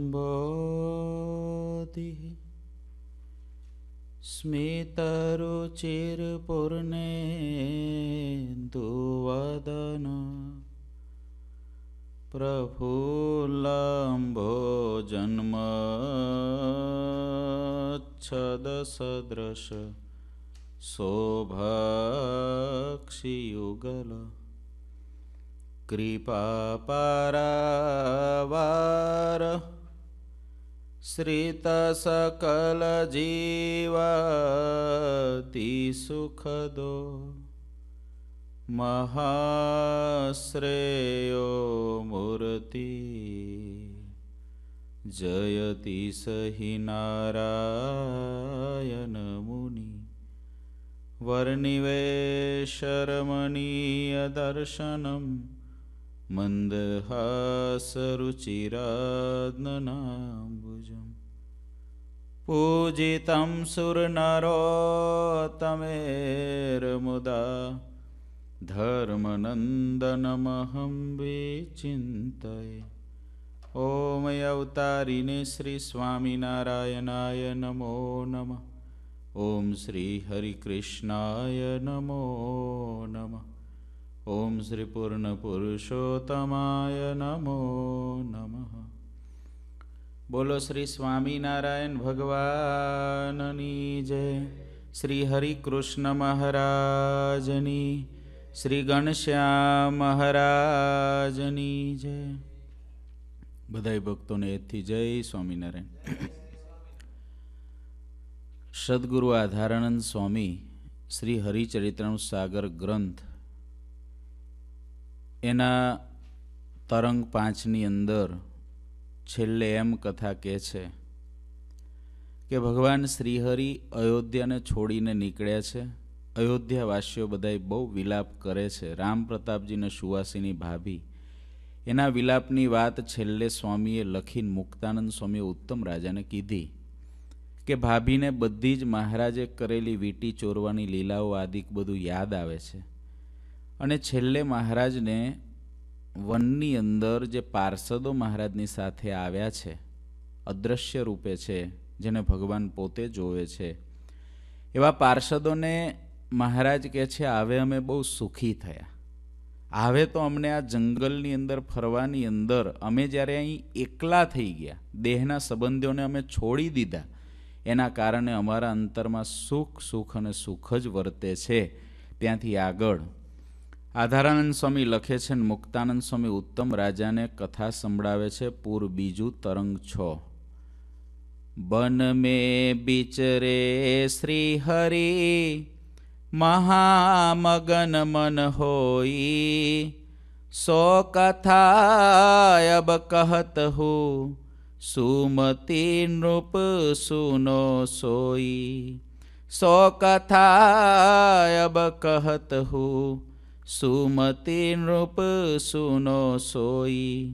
म्भो दिः स्मितरुचिरपूर्णेन्दुवदन प्रफुल्लाम्भो जन्मच्छदसदृश शोभक्षियुगल कृपापरावार श्रितसकलजीवतिसुखदो महाश्रेयो मूर्ति जयति स हि नारायणमुनि वर्णिवेशरमणीयदर्शनम् मन्दहासरुचिरम्बुजं पूजितं सुरनरोतमेर्मुदा धर्मनन्दनमहं विचिन्तये ॐ अवतारिणे श्री नमो नमः ॐ श्रीहरिकृष्णाय नमो नमः ઓમ શ્રી પૂર્ણ પુરુષોત્તમાય નમો નમઃ બોલો શ્રી સ્વામિનારાયણ ભગવાનની જય શ્રી હરિકૃષ્ણ મહારાજની શ્રી ગણશ્યામ મહારાજની જય બધાય ભક્તોને એથી જય સ્વામિનારાયણ સદગુરુ આધારાનંદ સ્વામી શ્રી હરિચરિત્રનું સાગર ગ્રંથ એના તરંગ પાંચની અંદર છેલ્લે એમ કથા કહે છે કે ભગવાન શ્રીહરિ અયોધ્યાને છોડીને નીકળ્યા છે અયોધ્યાવાસીઓ બધાએ બહુ વિલાપ કરે છે રામ પ્રતાપજીને સુવાસીની ભાભી એના વિલાપની વાત છેલ્લે સ્વામીએ લખીને મુક્તાનંદ સ્વામીએ ઉત્તમ રાજાને કીધી કે ભાભીને બધી જ મહારાજે કરેલી વીટી ચોરવાની લીલાઓ આદિક બધું યાદ આવે છે અને છેલ્લે મહારાજને વનની અંદર જે પાર્ષદો મહારાજની સાથે આવ્યા છે અદૃશ્ય રૂપે છે જેને ભગવાન પોતે જોવે છે એવા પાર્ષદોને મહારાજ કહે છે આવે અમે બહુ સુખી થયા આવે તો અમને આ જંગલની અંદર ફરવાની અંદર અમે જ્યારે અહીં એકલા થઈ ગયા દેહના સંબંધીઓને અમે છોડી દીધા એના કારણે અમારા અંતરમાં સુખ સુખ અને સુખ જ વર્તે છે ત્યાંથી આગળ આધારાનંદ સ્વામી લખે છે ને મુક્તાનંદ સ્વામી ઉત્તમ રાજાને કથા સંભળાવે છે પૂર બીજું તરંગ છો બન મે બિચરે શ્રી હરિ મહામગન મન હોઈ સો કથા અબ કહત હું સુમતી નૃપ સુનો સોઈ સો કથા અબ કહત હું સુમતિ નૃપ સુનો સોઈ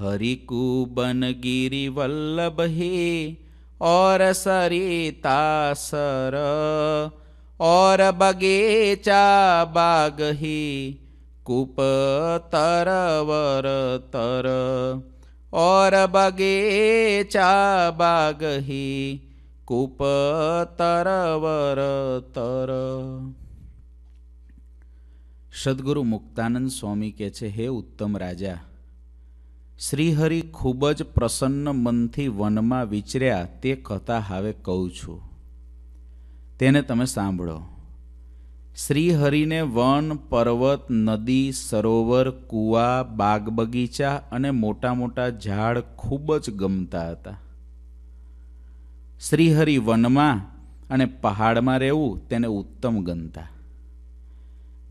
હરિકુબન ગિરી વલ્લભે ઓર સરિતા સર ઓર બગેચા બાગહી કૂપ તરવર તર ઓર બગેચા બાગહી કૂપ તરવર તર સદગુરુ મુક્તાનંદ સ્વામી કહે છે હે ઉત્તમ રાજા શ્રીહરિ ખૂબ જ પ્રસન્ન મનથી વનમાં વિચર્યા તે કથા હવે કહું છું તેને તમે સાંભળો શ્રીહરિને વન પર્વત નદી સરોવર કૂવા બાગ બગીચા અને મોટા મોટા ઝાડ ખૂબ જ ગમતા હતા શ્રીહરિ વનમાં અને પહાડમાં રહેવું તેને ઉત્તમ ગમતા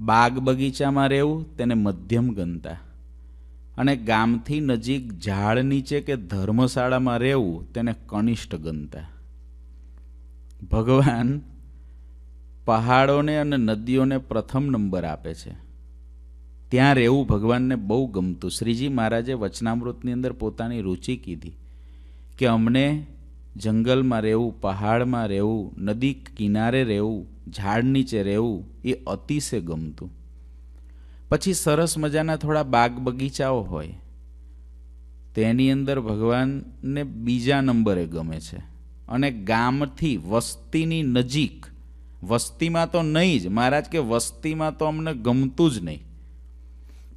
બાગ બગીચામાં રહેવું તેને મધ્યમ ગણતા અને ગામથી નજીક ઝાડ નીચે કે ધર્મશાળામાં રહેવું તેને કનિષ્ઠ ગણતા ભગવાન પહાડોને અને નદીઓને પ્રથમ નંબર આપે છે ત્યાં રહેવું ભગવાનને બહુ ગમતું શ્રીજી મહારાજે વચનામૃતની અંદર પોતાની રુચિ કીધી કે અમને જંગલમાં રહેવું પહાડમાં રહેવું નદી કિનારે રહેવું ઝાડ નીચે રહેવું એ અતિશય ગમતું પછી સરસ મજાના થોડા બાગ બગીચાઓ હોય તેની અંદર ભગવાનને બીજા નંબરે ગમે છે અને ગામથી વસ્તીની નજીક વસ્તીમાં તો નહીં જ મહારાજ કે વસ્તીમાં તો અમને ગમતું જ નહીં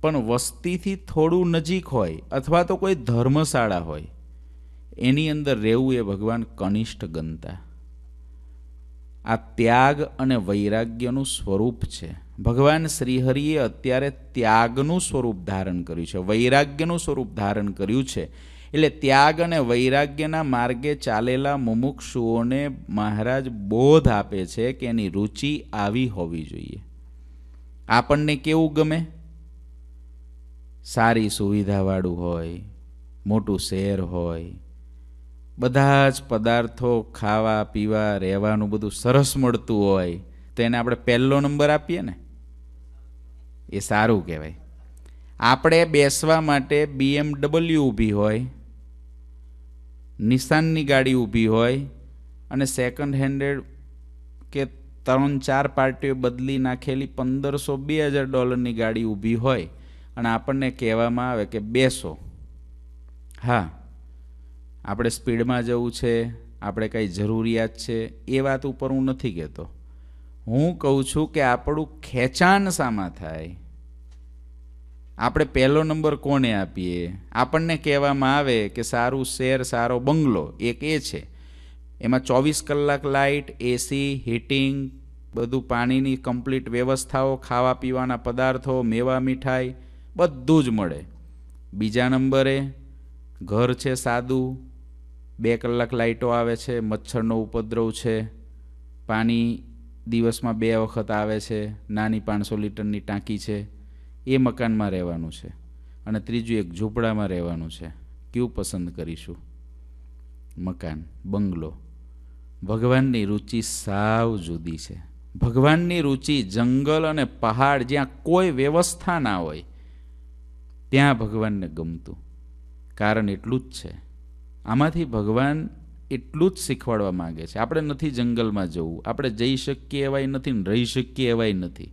પણ વસ્તીથી થોડું નજીક હોય અથવા તો કોઈ ધર્મશાળા હોય એની અંદર રહેવું એ ભગવાન કનિષ્ઠ ગણતા આ ત્યાગ અને વૈરાગ્યનું સ્વરૂપ છે ભગવાન શ્રીહરિએ અત્યારે ત્યાગનું સ્વરૂપ ધારણ કર્યું છે વૈરાગ્યનું સ્વરૂપ ધારણ કર્યું છે એટલે ત્યાગ અને વૈરાગ્યના માર્ગે ચાલેલા મુમુક્ષુઓને મહારાજ બોધ આપે છે કે એની રુચિ આવી હોવી જોઈએ આપણને કેવું ગમે સારી સુવિધાવાળું હોય મોટું શહેર હોય બધા જ પદાર્થો ખાવા પીવા રહેવાનું બધું સરસ મળતું હોય તો એને આપણે પહેલો નંબર આપીએ ને એ સારું કહેવાય આપણે બેસવા માટે બીએમડબલ્યુ ઊભી હોય નિશાનની ગાડી ઊભી હોય અને સેકન્ડ હેન્ડેડ કે ત્રણ ચાર પાર્ટીઓ બદલી નાખેલી પંદરસો બે હજાર ડોલરની ગાડી ઊભી હોય અને આપણને કહેવામાં આવે કે બેસો હા આપણે સ્પીડમાં જવું છે આપણે કાંઈ જરૂરિયાત છે એ વાત ઉપર હું નથી કહેતો હું કહું છું કે આપણું ખેંચાણ શામાં થાય આપણે પહેલો નંબર કોને આપીએ આપણને કહેવામાં આવે કે સારું શેર સારો બંગલો એક એ છે એમાં ચોવીસ કલાક લાઇટ એસી હીટિંગ બધું પાણીની કમ્પ્લીટ વ્યવસ્થાઓ ખાવા પીવાના પદાર્થો મેવા મીઠાઈ બધું જ મળે બીજા નંબરે ઘર છે સાદું બે કલાક લાઇટો આવે છે મચ્છરનો ઉપદ્રવ છે પાણી દિવસમાં બે વખત આવે છે નાની પાંચસો લીટરની ટાંકી છે એ મકાનમાં રહેવાનું છે અને ત્રીજું એક ઝૂંપડામાં રહેવાનું છે કયું પસંદ કરીશું મકાન બંગલો ભગવાનની રુચિ સાવ જુદી છે ભગવાનની રુચિ જંગલ અને પહાડ જ્યાં કોઈ વ્યવસ્થા ના હોય ત્યાં ભગવાનને ગમતું કારણ એટલું જ છે આમાંથી ભગવાન એટલું જ શીખવાડવા માગે છે આપણે નથી જંગલમાં જવું આપણે જઈ શકીએ એવાય નથી ને રહી શકીએ એવાય નથી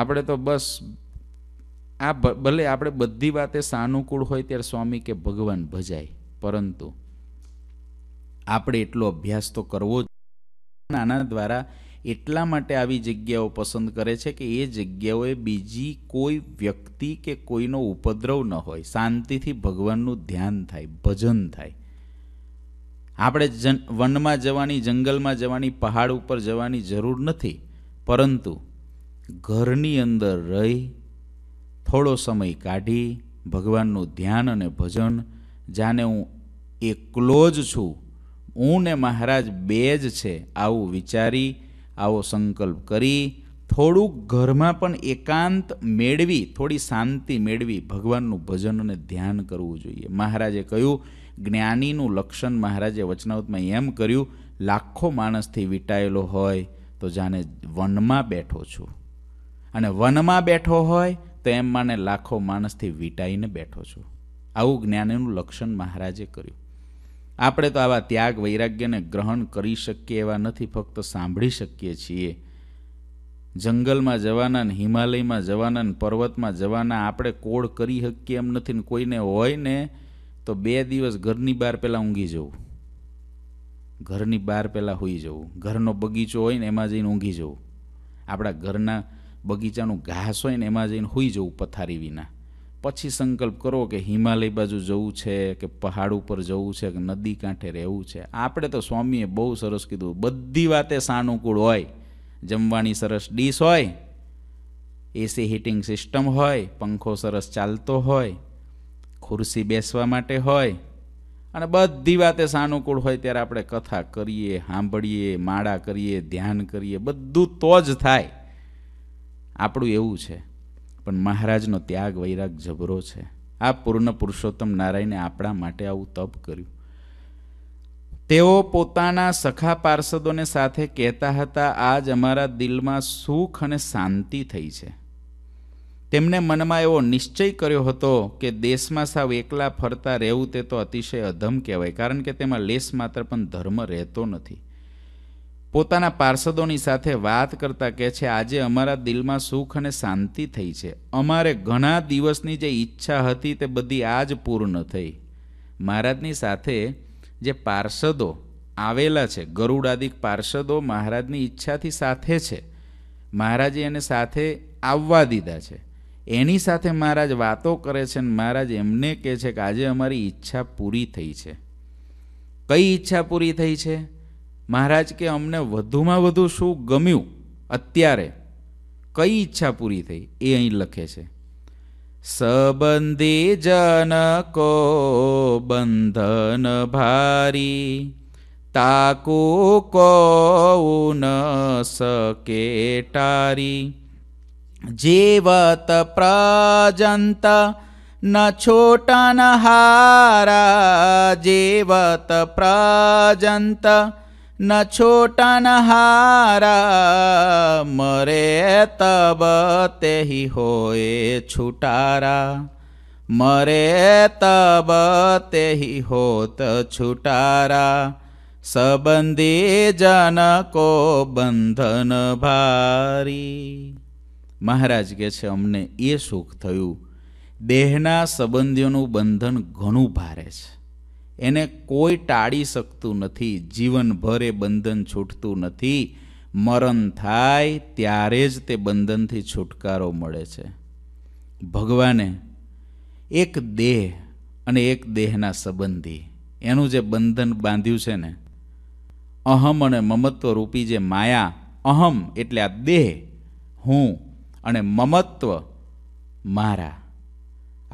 આપણે તો બસ આ ભલે આપણે બધી વાતે સાનુકૂળ હોય ત્યારે સ્વામી કે ભગવાન ભજાય પરંતુ આપણે એટલો અભ્યાસ તો કરવો જ આના દ્વારા એટલા માટે આવી જગ્યાઓ પસંદ કરે છે કે એ જગ્યાઓએ બીજી કોઈ વ્યક્તિ કે કોઈનો ઉપદ્રવ ન હોય શાંતિથી ભગવાનનું ધ્યાન થાય ભજન થાય આપણે જન વનમાં જવાની જંગલમાં જવાની પહાડ ઉપર જવાની જરૂર નથી પરંતુ ઘરની અંદર રહી થોડો સમય કાઢી ભગવાનનું ધ્યાન અને ભજન જાને હું એકલો જ છું હું ને મહારાજ બે જ છે આવું વિચારી આવો સંકલ્પ કરી થોડુંક ઘરમાં પણ એકાંત મેળવી થોડી શાંતિ મેળવી ભગવાનનું ભજન અને ધ્યાન કરવું જોઈએ મહારાજે કહ્યું જ્ઞાનીનું લક્ષણ મહારાજે વચનાવતમાં એમ કર્યું લાખો માણસથી વીંટાયેલો હોય તો જાણે વનમાં બેઠો છું અને વનમાં બેઠો હોય તો એમ માને લાખો માણસથી વીંટાઈને બેઠો છું આવું જ્ઞાનીનું લક્ષણ મહારાજે કર્યું આપણે તો આવા ત્યાગ વૈરાગ્યને ગ્રહણ કરી શકીએ એવા નથી ફક્ત સાંભળી શકીએ છીએ જંગલમાં જવાના ને હિમાલયમાં જવાના ને પર્વતમાં જવાના આપણે કોળ કરી શકીએ એમ નથી ને કોઈને હોય ને તો બે દિવસ ઘરની બહાર પહેલાં ઊંઘી જવું ઘરની બહાર પહેલાં હોઈ જવું ઘરનો બગીચો હોય ને એમાં જઈને ઊંઘી જવું આપણા ઘરના બગીચાનું ઘાસ હોય ને એમાં જઈને હોઈ જવું પથારી વિના પછી સંકલ્પ કરો કે હિમાલય બાજુ જવું છે કે પહાડ ઉપર જવું છે કે નદી કાંઠે રહેવું છે આપણે તો સ્વામીએ બહુ સરસ કીધું બધી વાતે સાનુકૂળ હોય જમવાની સરસ ડીશ હોય એસી હીટિંગ સિસ્ટમ હોય પંખો સરસ ચાલતો હોય ખુરશી બેસવા માટે હોય અને બધી વાતે સાનુકૂળ હોય ત્યારે આપણે કથા કરીએ સાંભળીએ માળા કરીએ ધ્યાન કરીએ બધું તો જ થાય આપણું એવું છે પણ મહારાજનો ત્યાગ વૈરાગ જબરો છે આ પૂર્ણ પુરુષોત્તમ નારાયણે આપણા માટે આવું તપ કર્યું તેઓ પોતાના સખા પાર્ષદોને સાથે કહેતા હતા આજ અમારા દિલમાં સુખ અને શાંતિ થઈ છે તેમને મનમાં એવો નિશ્ચય કર્યો હતો કે દેશમાં સાવ એકલા ફરતા રહેવું તે તો અતિશય અધમ કહેવાય કારણ કે તેમાં લેશ માત્ર પણ ધર્મ રહેતો નથી પોતાના પાર્ષદોની સાથે વાત કરતા કહે છે આજે અમારા દિલમાં સુખ અને શાંતિ થઈ છે અમારે ઘણા દિવસની જે ઈચ્છા હતી તે બધી આજ પૂર્ણ થઈ મહારાજની સાથે જે પાર્ષદો આવેલા છે ગરુડાદિક પાર્ષદો મહારાજની ઈચ્છાથી સાથે છે મહારાજે એને સાથે આવવા દીધા છે એની સાથે મહારાજ વાતો કરે છે અને મહારાજ એમને કહે છે કે આજે અમારી ઈચ્છા પૂરી થઈ છે કઈ ઈચ્છા પૂરી થઈ છે મહારાજ કે અમને વધુમાં વધુ શું ગમ્યું અત્યારે કઈ ઈચ્છા પૂરી થઈ એ અહીં લખે છે સબંધી જન બંધન ભારી તાકુ કો ન સકે ટારી જીવત પ્રજંત ન છોટન હારા જીવત પ્રજંત ન છોટન હારા મરે તબ તેહી હોએ છુટારા મરે તબ તેહી હોત છુટારા સંબંધી જન કો બંધન ભારી મહારાજ કે છે અમને એ સુખ થયું દેહના સંબંધીઓનું બંધન ઘણું ભારે છે એને કોઈ ટાળી શકતું નથી જીવનભર એ બંધન છૂટતું નથી મરણ થાય ત્યારે જ તે બંધનથી છુટકારો મળે છે ભગવાને એક દેહ અને એક દેહના સંબંધી એનું જે બંધન બાંધ્યું છે ને અહમ અને મમત્વરૂપી જે માયા અહમ એટલે આ દેહ હું અને મમત્વ મારા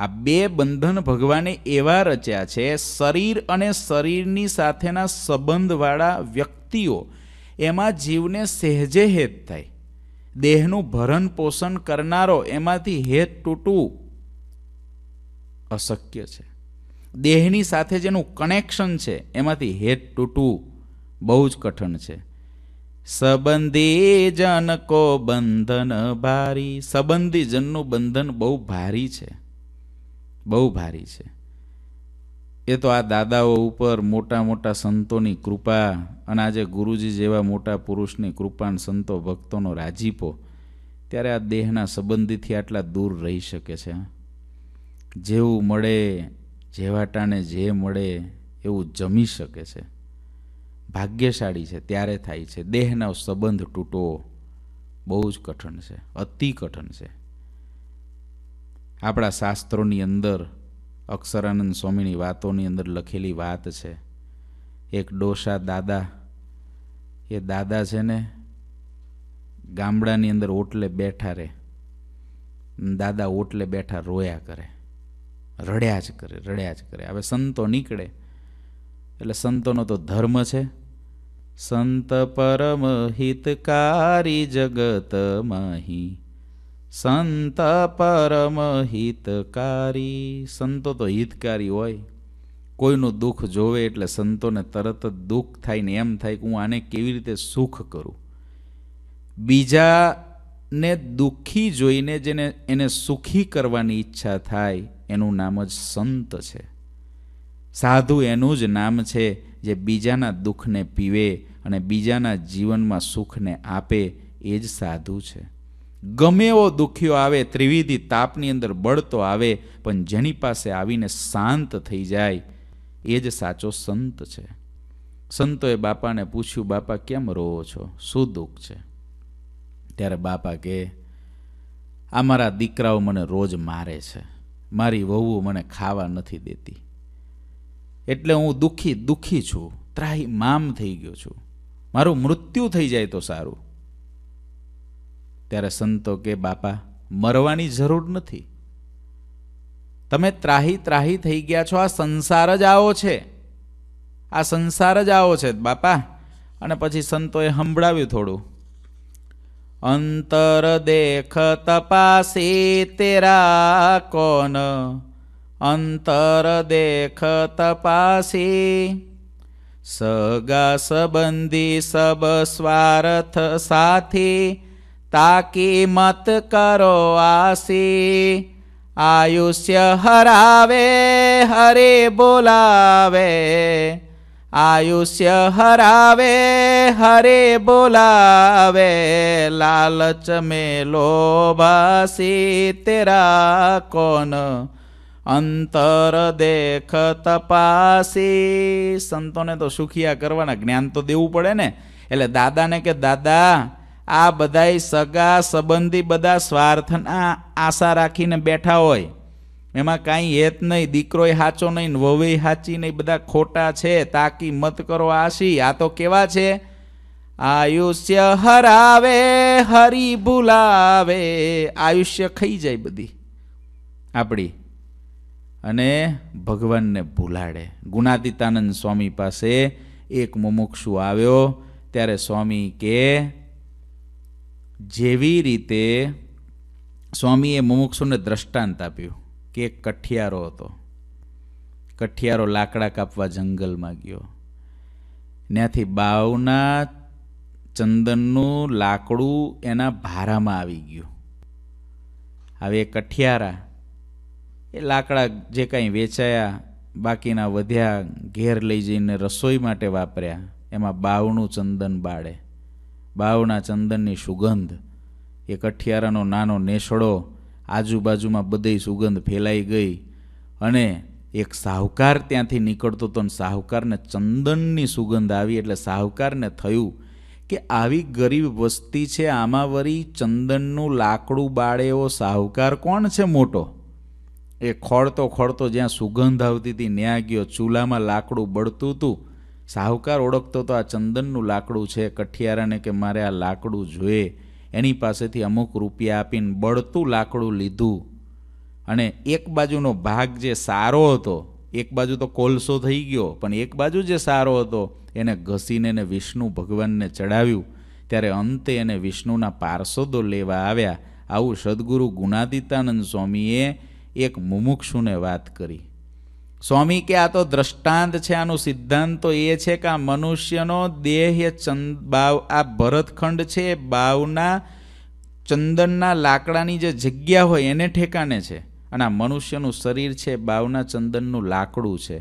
આ બે બંધન ભગવાને એવા રચ્યા છે શરીર અને શરીરની સાથેના સંબંધવાળા વ્યક્તિઓ એમાં જીવને સહેજે હેત થાય દેહનું ભરણ પોષણ કરનારો એમાંથી હેત તૂટવું અશક્ય છે દેહની સાથે જેનું કનેક્શન છે એમાંથી હેત તૂટવું બહુ જ કઠણ છે સંબંધી જન કો બંધન ભારી સંબંધી જનનું બંધન બહુ ભારી છે બહુ ભારી છે એ તો આ દાદાઓ ઉપર મોટા મોટા સંતોની કૃપા અને આજે ગુરુજી જેવા મોટા પુરુષની કૃપા અને સંતો ભક્તોનો રાજીપો ત્યારે આ દેહના સંબંધીથી આટલા દૂર રહી શકે છે જેવું મળે જેવાટાને જે મળે એવું જમી શકે છે ભાગ્યશાળી છે ત્યારે થાય છે દેહનો સંબંધ તૂટવો બહુ જ કઠણ છે અતિ કઠણ છે આપણા શાસ્ત્રોની અંદર અક્ષરાનંદ સ્વામીની વાતોની અંદર લખેલી વાત છે એક ડોસા દાદા એ દાદા છે ને ગામડાની અંદર ઓટલે બેઠા રહે દાદા ઓટલે બેઠા રોયા કરે રડ્યા જ કરે રડ્યા જ કરે હવે સંતો નીકળે એટલે સંતોનો તો ધર્મ છે સંત પરમ હિતકારી જગત માહી સંત પરમ હિતકારી સંતો તો હિતકારી હોય કોઈનું દુઃખ જોવે એટલે સંતોને તરત જ દુઃખ થાય ને એમ થાય કે હું આને કેવી રીતે સુખ કરું બીજાને દુઃખી જોઈને જેને એને સુખી કરવાની ઈચ્છા થાય એનું નામ જ સંત છે સાધુ એનું જ નામ છે જે બીજાના દુઃખને પીવે અને બીજાના જીવનમાં સુખને આપે એ જ સાધુ છે ગમે એવો દુખ્યો આવે ત્રિવિધિ તાપની અંદર બળતો આવે પણ જેની પાસે આવીને શાંત થઈ જાય એ જ સાચો સંત છે સંતોએ બાપાને પૂછ્યું બાપા કેમ રોવો છો શું દુઃખ છે ત્યારે બાપા કે આ મારા દીકરાઓ મને રોજ મારે છે મારી વહુ મને ખાવા નથી દેતી એટલે હું દુઃખી દુઃખી છું ત્રાહી મામ થઈ ગયો છું મારું મૃત્યુ થઈ જાય તો સારું ત્યારે સંતો કે બાપા મરવાની જરૂર નથી તમે ત્રાહી ત્રાહી થઈ ગયા છો આ સંસાર જ આવો છે આ સંસાર જ આવો છે બાપા અને પછી સંતોએ સંભળાવ્યું થોડું અંતર દેખ તપાસે તેરા કોન અંતર દેખ તપાસે સગા સંબંધી સબ સ્વાર્થ સાથી તાકી મત કરો આસી આયુષ્ય હરાવે હરે બોલાવે આયુષ્ય હરાવે હરે બોલાવે લાલચ મે લોભાસી તેરા કોન અંતર દેખ તપાસી સંતોને તો સુખિયા કરવાના જ્ઞાન તો દેવું પડે ને એટલે દાદાને કે દાદા આ બધાય સગા સંબંધી બધા સ્વાર્થના આશા રાખીને બેઠા હોય એમાં કાંઈ હેત નહીં દીકરોય સાચો નહીં વવે સાચી નહીં બધા ખોટા છે તાકી મત કરો આશી આ તો કેવા છે આયુષ્ય હરાવે હરી ભૂલાવે આયુષ્ય ખાઈ જાય બધી આપણી અને ભગવાનને ભૂલાડે ગુણાદિતાનંદ સ્વામી પાસે એક મુમુક્ષુ આવ્યો ત્યારે સ્વામી કે જેવી રીતે સ્વામીએ મુમુક્ષુને દ્રષ્ટાંત આપ્યું કે એક કઠિયારો હતો કઠિયારો લાકડા કાપવા જંગલમાં ગયો ત્યાંથી બાવના ચંદનનું લાકડું એના ભારામાં આવી ગયું હવે કઠિયારા એ લાકડા જે કાંઈ વેચાયા બાકીના વધ્યા ઘેર લઈ જઈને રસોઈ માટે વાપર્યા એમાં બાવનું ચંદન બાળે બાવના ચંદનની સુગંધ એ કઠિયારાનો નાનો નેસડો આજુબાજુમાં બધી સુગંધ ફેલાઈ ગઈ અને એક સાહુકાર ત્યાંથી નીકળતો હતો અને સાહુકારને ચંદનની સુગંધ આવી એટલે સાહુકારને થયું કે આવી ગરીબ વસ્તી છે આમાં વરી ચંદનનું લાકડું બાળે એવો સાહુકાર કોણ છે મોટો એ ખોળતો ખોળતો જ્યાં સુગંધ આવતી હતી ન્યા ગયો ચૂલામાં લાકડું બળતું હતું સાહુકાર ઓળખતો તો આ ચંદનનું લાકડું છે કઠિયારાને કે મારે આ લાકડું જોઈએ એની પાસેથી અમુક રૂપિયા આપીને બળતું લાકડું લીધું અને એક બાજુનો ભાગ જે સારો હતો એક બાજુ તો કોલસો થઈ ગયો પણ એક બાજુ જે સારો હતો એને ઘસીને એને વિષ્ણુ ભગવાનને ચડાવ્યું ત્યારે અંતે એને વિષ્ણુના પાર્ષદો લેવા આવ્યા આવું સદગુરુ ગુણાદિતાનંદ સ્વામીએ એક મુમુક્ષુને વાત કરી સ્વામી કે આ તો દ્રષ્ટાંત છે આનું સિદ્ધાંત તો એ છે કે આ મનુષ્યનો દેહ ચંદ બાવ આ ભરતખંડ છે એ બાવના ચંદનના લાકડાની જે જગ્યા હોય એને ઠેકાને છે અને આ મનુષ્યનું શરીર છે બાવના ચંદનનું લાકડું છે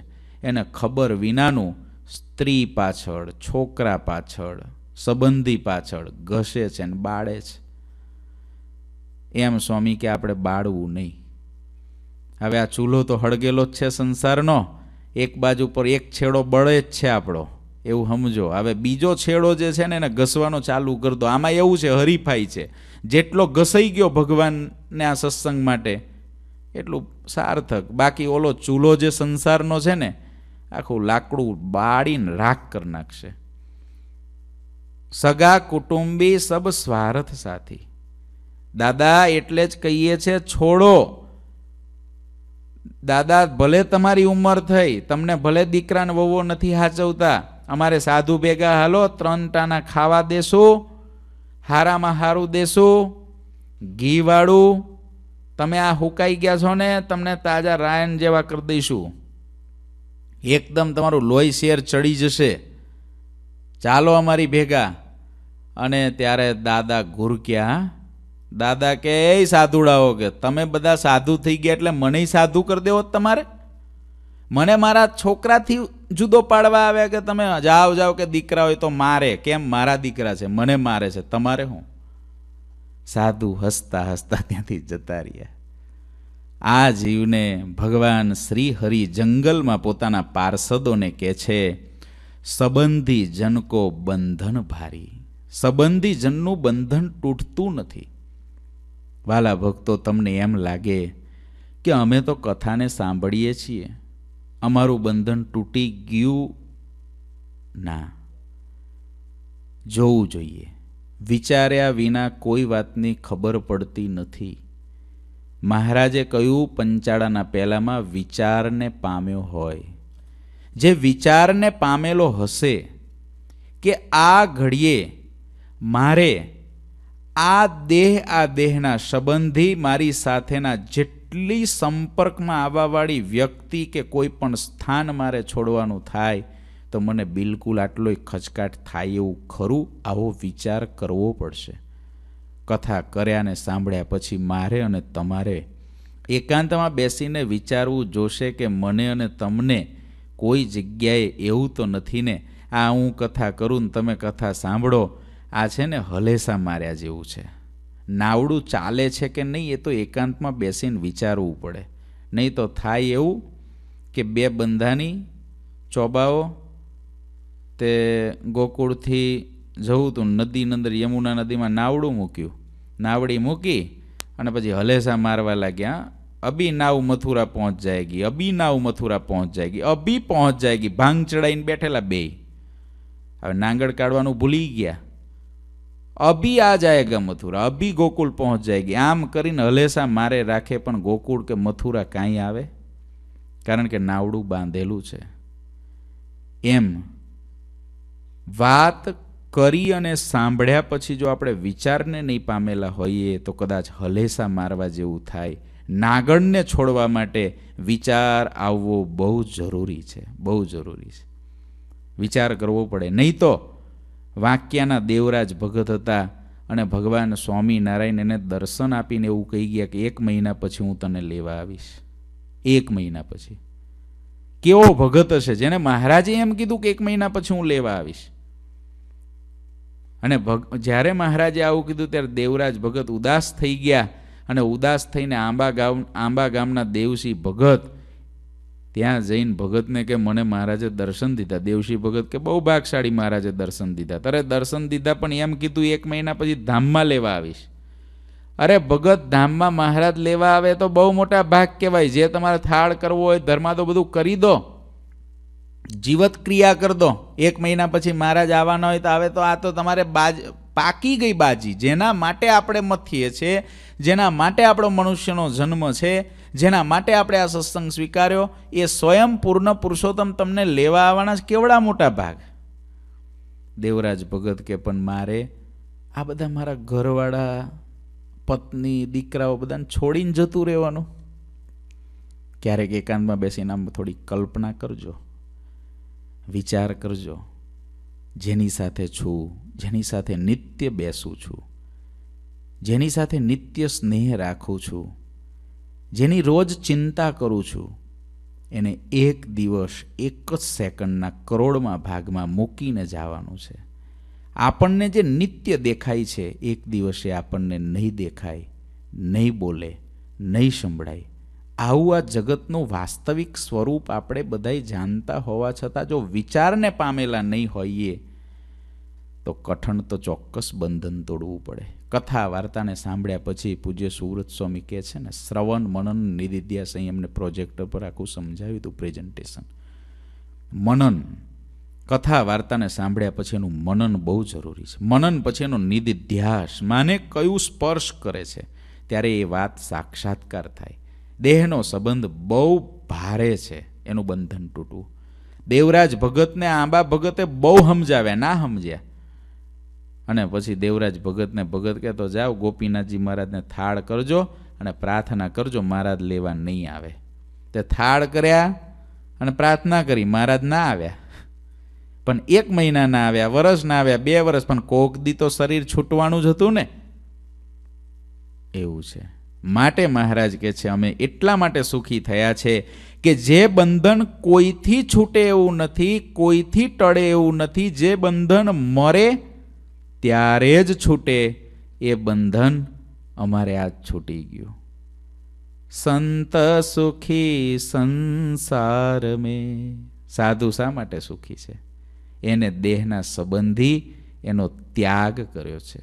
એને ખબર વિનાનું સ્ત્રી પાછળ છોકરા પાછળ સંબંધી પાછળ ઘસે છે ને બાળે છે એમ સ્વામી કે આપણે બાળવું નહીં હવે આ ચૂલો તો હળગેલો જ છે સંસારનો એક બાજુ પર એક છેડો બળે જ છે આપણો એવું સમજો હવે બીજો છેડો જે છે ને એને ઘસવાનો ચાલુ કરતો આમાં એવું છે હરીફાઈ છે જેટલો ઘસાઈ ગયો ભગવાનને આ સત્સંગ માટે એટલું સાર્થક બાકી ઓલો ચૂલો જે સંસારનો છે ને આખું લાકડું બાળીને રાખ કરી નાખશે સગા કુટુંબી સબ સ્વાર્થ સાથી દાદા એટલે જ કહીએ છે છોડો દાદા ભલે તમારી ઉંમર થઈ તમને ભલે દીકરાને વહુઓ નથી હાચવતા અમારે સાધુ ભેગા હાલો ત્રણ ટાના ખાવા દેશું હારામાં હારું દેશું ઘીવાળું તમે આ હુકાઈ ગયા છો ને તમને તાજા રાયન જેવા કરી દઈશું એકદમ તમારું લોહી શેર ચડી જશે ચાલો અમારી ભેગા અને ત્યારે દાદા ઘુરક્યા દાદા કે એ સાધુડાઓ કે તમે બધા સાધુ થઈ ગયા એટલે મને સાધુ કરી દેવો તમારે મને મારા છોકરાથી જુદો પાડવા આવ્યા કે તમે જાઓ જાઓ કે દીકરા હોય તો મારે કેમ મારા દીકરા છે મને મારે છે તમારે હું સાધુ હસતા હસતા ત્યાંથી જતા રહ્યા આ જીવને ભગવાન શ્રી હરિ જંગલમાં પોતાના પાર્ષદોને કહે છે સંબંધી જનકો બંધન ભારી સંબંધી જનનું બંધન તૂટતું નથી વાલા ભક્તો તમને એમ લાગે કે અમે તો કથાને સાંભળીએ છીએ અમારું બંધન તૂટી ગયું ના જોવું જોઈએ વિચાર્યા વિના કોઈ વાતની ખબર પડતી નથી મહારાજે કહ્યું પંચાળાના પહેલામાં વિચારને પામ્યો હોય જે વિચારને પામેલો હશે કે આ ઘડીએ મારે આ દેહ આ દેહના સંબંધી મારી સાથેના જેટલી સંપર્કમાં આવવાવાળી વ્યક્તિ કે કોઈ પણ સ્થાન મારે છોડવાનું થાય તો મને બિલકુલ આટલોય ખચકાટ થાય એવું ખરું આવો વિચાર કરવો પડશે કથા કર્યા ને સાંભળ્યા પછી મારે અને તમારે એકાંતમાં બેસીને વિચારવું જોશે કે મને અને તમને કોઈ જગ્યાએ એવું તો નથી ને આ હું કથા કરું ને તમે કથા સાંભળો આ છે ને હલેસા માર્યા જેવું છે નાવડું ચાલે છે કે નહીં એ તો એકાંતમાં બેસીને વિચારવું પડે નહીં તો થાય એવું કે બે બંધાની ચોબાઓ તે ગોકુળથી જવું હતું નદી અંદર યમુના નદીમાં નાવડું મૂક્યું નાવડી મૂકી અને પછી હલેસા મારવા લાગ્યા અબી નાવ મથુરા પહોંચ જાયગી અબી નાવ મથુરા પહોંચ જાયગી અભી પહોંચ જાયગી ભાંગ ચડાઈને બેઠેલા બે હવે નાંગળ કાઢવાનું ભૂલી ગયા અભી આ જાયગા મથુરા અભી ગોકુળ પહોંચ જાયગી આમ કરીને હલેસા મારે રાખે પણ ગોકુળ કે મથુરા કાંઈ આવે કારણ કે નાવડું બાંધેલું છે એમ વાત કરી અને સાંભળ્યા પછી જો આપણે વિચારને નહીં પામેલા હોઈએ તો કદાચ હલેસા મારવા જેવું થાય નાગણને છોડવા માટે વિચાર આવવો બહુ જરૂરી છે બહુ જરૂરી છે વિચાર કરવો પડે નહીં તો વાક્યના દેવરાજ ભગત હતા અને ભગવાન સ્વામિનારાયણ એને દર્શન આપીને એવું કહી ગયા કે એક મહિના પછી હું તને લેવા આવીશ એક મહિના પછી કેવો ભગત હશે જેને મહારાજે એમ કીધું કે એક મહિના પછી હું લેવા આવીશ અને ભગ જ્યારે મહારાજે આવું કીધું ત્યારે દેવરાજ ભગત ઉદાસ થઈ ગયા અને ઉદાસ થઈને આંબા ગામ આંબા ગામના દેવસિંહ ભગત ત્યાં જઈને ભગતને કે મને મહારાજે દર્શન દીધા દેવશી ભગત કે બહુ ભાગશાળી મહારાજે દર્શન દીધા તારે દર્શન દીધા પણ એમ કીધું એક મહિના પછી ધામમાં લેવા આવીશ અરે ભગત ધામમાં મહારાજ લેવા આવે તો બહુ મોટા ભાગ કહેવાય જે તમારે થાળ કરવો હોય ધર્મા તો બધું કરી દો જીવત ક્રિયા કરી દો એક મહિના પછી મહારાજ આવવાના હોય તો આવે તો આ તો તમારે બાજ પાકી ગઈ બાજી જેના માટે આપણે મથીએ છીએ જેના માટે આપણો મનુષ્યનો જન્મ છે જેના માટે આપણે આ સત્સંગ સ્વીકાર્યો એ સ્વયં પૂર્ણ પુરુષોત્તમ તમને લેવા આવવાના કેવડા મોટા ભાગ દેવરાજ ભગત કે પણ મારે આ બધા મારા ઘરવાળા પત્ની દીકરાઓ બધાને છોડીને જતું રહેવાનું ક્યારેક એકાંતમાં બેસીને આમ થોડી કલ્પના કરજો વિચાર કરજો જેની સાથે છું જેની સાથે નિત્ય બેસું છું જેની સાથે નિત્ય સ્નેહ રાખું છું જેની રોજ ચિંતા કરું છું એને એક દિવસ એક જ સેકન્ડના કરોડમાં ભાગમાં મૂકીને જવાનું છે આપણને જે નિત્ય દેખાય છે એક દિવસે આપણને નહીં દેખાય નહીં બોલે નહીં સંભળાય આવું આ જગતનું વાસ્તવિક સ્વરૂપ આપણે બધાય જાણતા હોવા છતાં જો વિચારને પામેલા નહીં હોઈએ તો કઠણ તો ચોક્કસ બંધન તોડવું પડે કથા વાર્તાને સાંભળ્યા પછી પૂજ્ય સુવ્રત સ્વામી કહે છે ને શ્રવણ મનન નિદિધ્યા સંયમને પ્રોજેક્ટર પર આખું સમજાવ્યું હતું પ્રેઝન્ટેશન મનન કથા વાર્તાને સાંભળ્યા પછી એનું મનન બહુ જરૂરી છે મનન પછી એનો નિદિધ્યાસ માને કયું સ્પર્શ કરે છે ત્યારે એ વાત સાક્ષાત્કાર થાય દેહનો સંબંધ બહુ ભારે છે એનું બંધન તૂટવું દેવરાજ ભગતને આંબા ભગતે બહુ સમજાવ્યા ના સમજ્યા અને પછી દેવરાજ ભગતને ભગત કહેતો જાઓ ગોપીનાથજી મહારાજને થાળ કરજો અને પ્રાર્થના કરજો મહારાજ લેવા નહીં આવે તે થાળ કર્યા અને પ્રાર્થના કરી મહારાજ ના આવ્યા પણ એક મહિના ના આવ્યા વરસ ના આવ્યા બે વરસ પણ કોક દી તો શરીર છૂટવાનું જ હતું ને એવું છે માટે મહારાજ કહે છે અમે એટલા માટે સુખી થયા છે કે જે બંધન કોઈથી છૂટે એવું નથી કોઈથી ટળે એવું નથી જે બંધન મરે ત્યારે જ છૂટે એ બંધન અમારે આજ છૂટી ગયું સંત સુખી સંસાર મેં સાધુ શા માટે સુખી છે એને દેહના સંબંધી એનો ત્યાગ કર્યો છે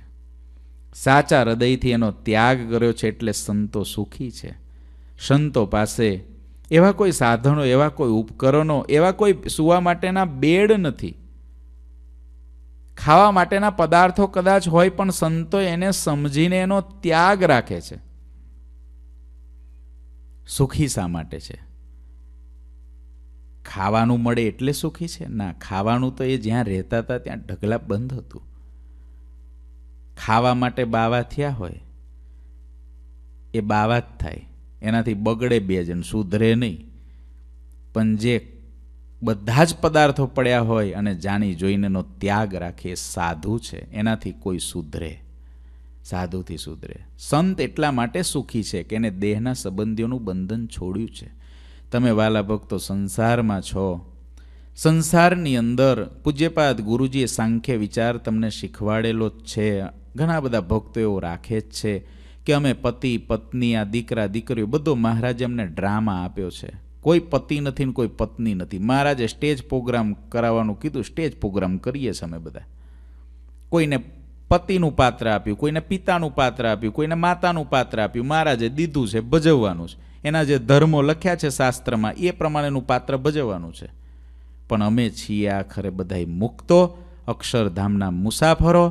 સાચા હૃદયથી એનો ત્યાગ કર્યો છે એટલે સંતો સુખી છે સંતો પાસે એવા કોઈ સાધનો એવા કોઈ ઉપકરણો એવા કોઈ સુવા માટેના બેડ નથી ખાવા માટેના પદાર્થો કદાચ હોય પણ સંતો એને સમજીને એનો ત્યાગ રાખે છે સુખી શા માટે છે ખાવાનું મળે એટલે સુખી છે ના ખાવાનું તો એ જ્યાં રહેતા હતા ત્યાં ઢગલા બંધ હતું ખાવા માટે બાવા થયા હોય એ બાવા જ થાય એનાથી બગડે બે જણ સુધરે નહીં પણ જે બધા જ પદાર્થો પડ્યા હોય અને જાણી જોઈને એનો ત્યાગ રાખે એ સાધુ છે એનાથી કોઈ સુધરે સાધુથી સુધરે સંત એટલા માટે સુખી છે કે એને દેહના સંબંધીઓનું બંધન છોડ્યું છે તમે વાલા ભક્તો સંસારમાં છો સંસારની અંદર પૂજ્યપાદ ગુરુજીએ સાંખ્ય વિચાર તમને શીખવાડેલો જ છે ઘણા બધા ભક્તો એવો રાખે જ છે કે અમે પતિ પત્ની આ દીકરા દીકરીઓ બધો મહારાજે અમને ડ્રામા આપ્યો છે કોઈ પતિ નથી ને કોઈ પત્ની નથી મહારાજે સ્ટેજ પ્રોગ્રામ કરાવવાનું કીધું સ્ટેજ પ્રોગ્રામ કરીએ છીએ અમે બધા કોઈને પતિનું પાત્ર આપ્યું કોઈને પિતાનું પાત્ર આપ્યું કોઈને માતાનું પાત્ર આપ્યું મહારાજે દીધું છે ભજવવાનું છે એના જે ધર્મો લખ્યા છે શાસ્ત્રમાં એ પ્રમાણેનું પાત્ર ભજવવાનું છે પણ અમે છીએ આખરે બધાય મુક્તો અક્ષરધામના મુસાફરો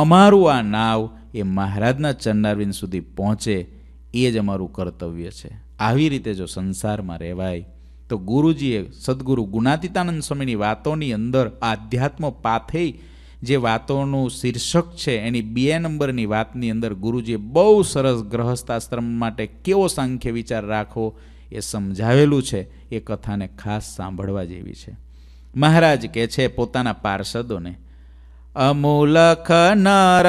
અમારું આ નાવ એ મહારાજના ચરણારવિંદ સુધી પહોંચે એ જ અમારું કર્તવ્ય છે આવી રીતે જો સંસારમાં રહેવાય તો ગુરુજીએ સદગુરુ ગુણાતીતાનંદ સ્વામીની વાતોની અંદર આધ્યાત્મ પાથેય જે વાતોનું શીર્ષક છે એની બે નંબરની વાતની અંદર ગુરુજીએ બહુ સરસ ગ્રહસ્થાશ્રમ માટે કેવો સાંખ્ય વિચાર રાખવો એ સમજાવેલું છે એ કથાને ખાસ સાંભળવા જેવી છે મહારાજ કહે છે પોતાના પાર્ષદોને અમૂલખ નર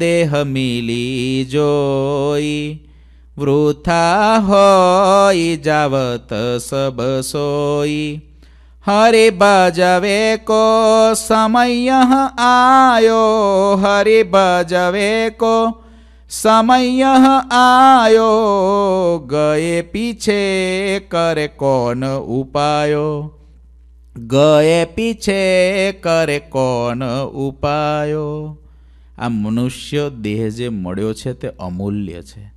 દેહ મિલી જોઈ વૃથા હોય જાવત સબ સોઈ હરે ભજવે કો સમય આયો હરે ભજવે કો સમય આયો ગયે પીછે કરે કોન ઉપાયો ગયે પીછે કરે કોન ઉપાયો આ મનુષ્ય દેહ જે મળ્યો છે તે અમૂલ્ય છે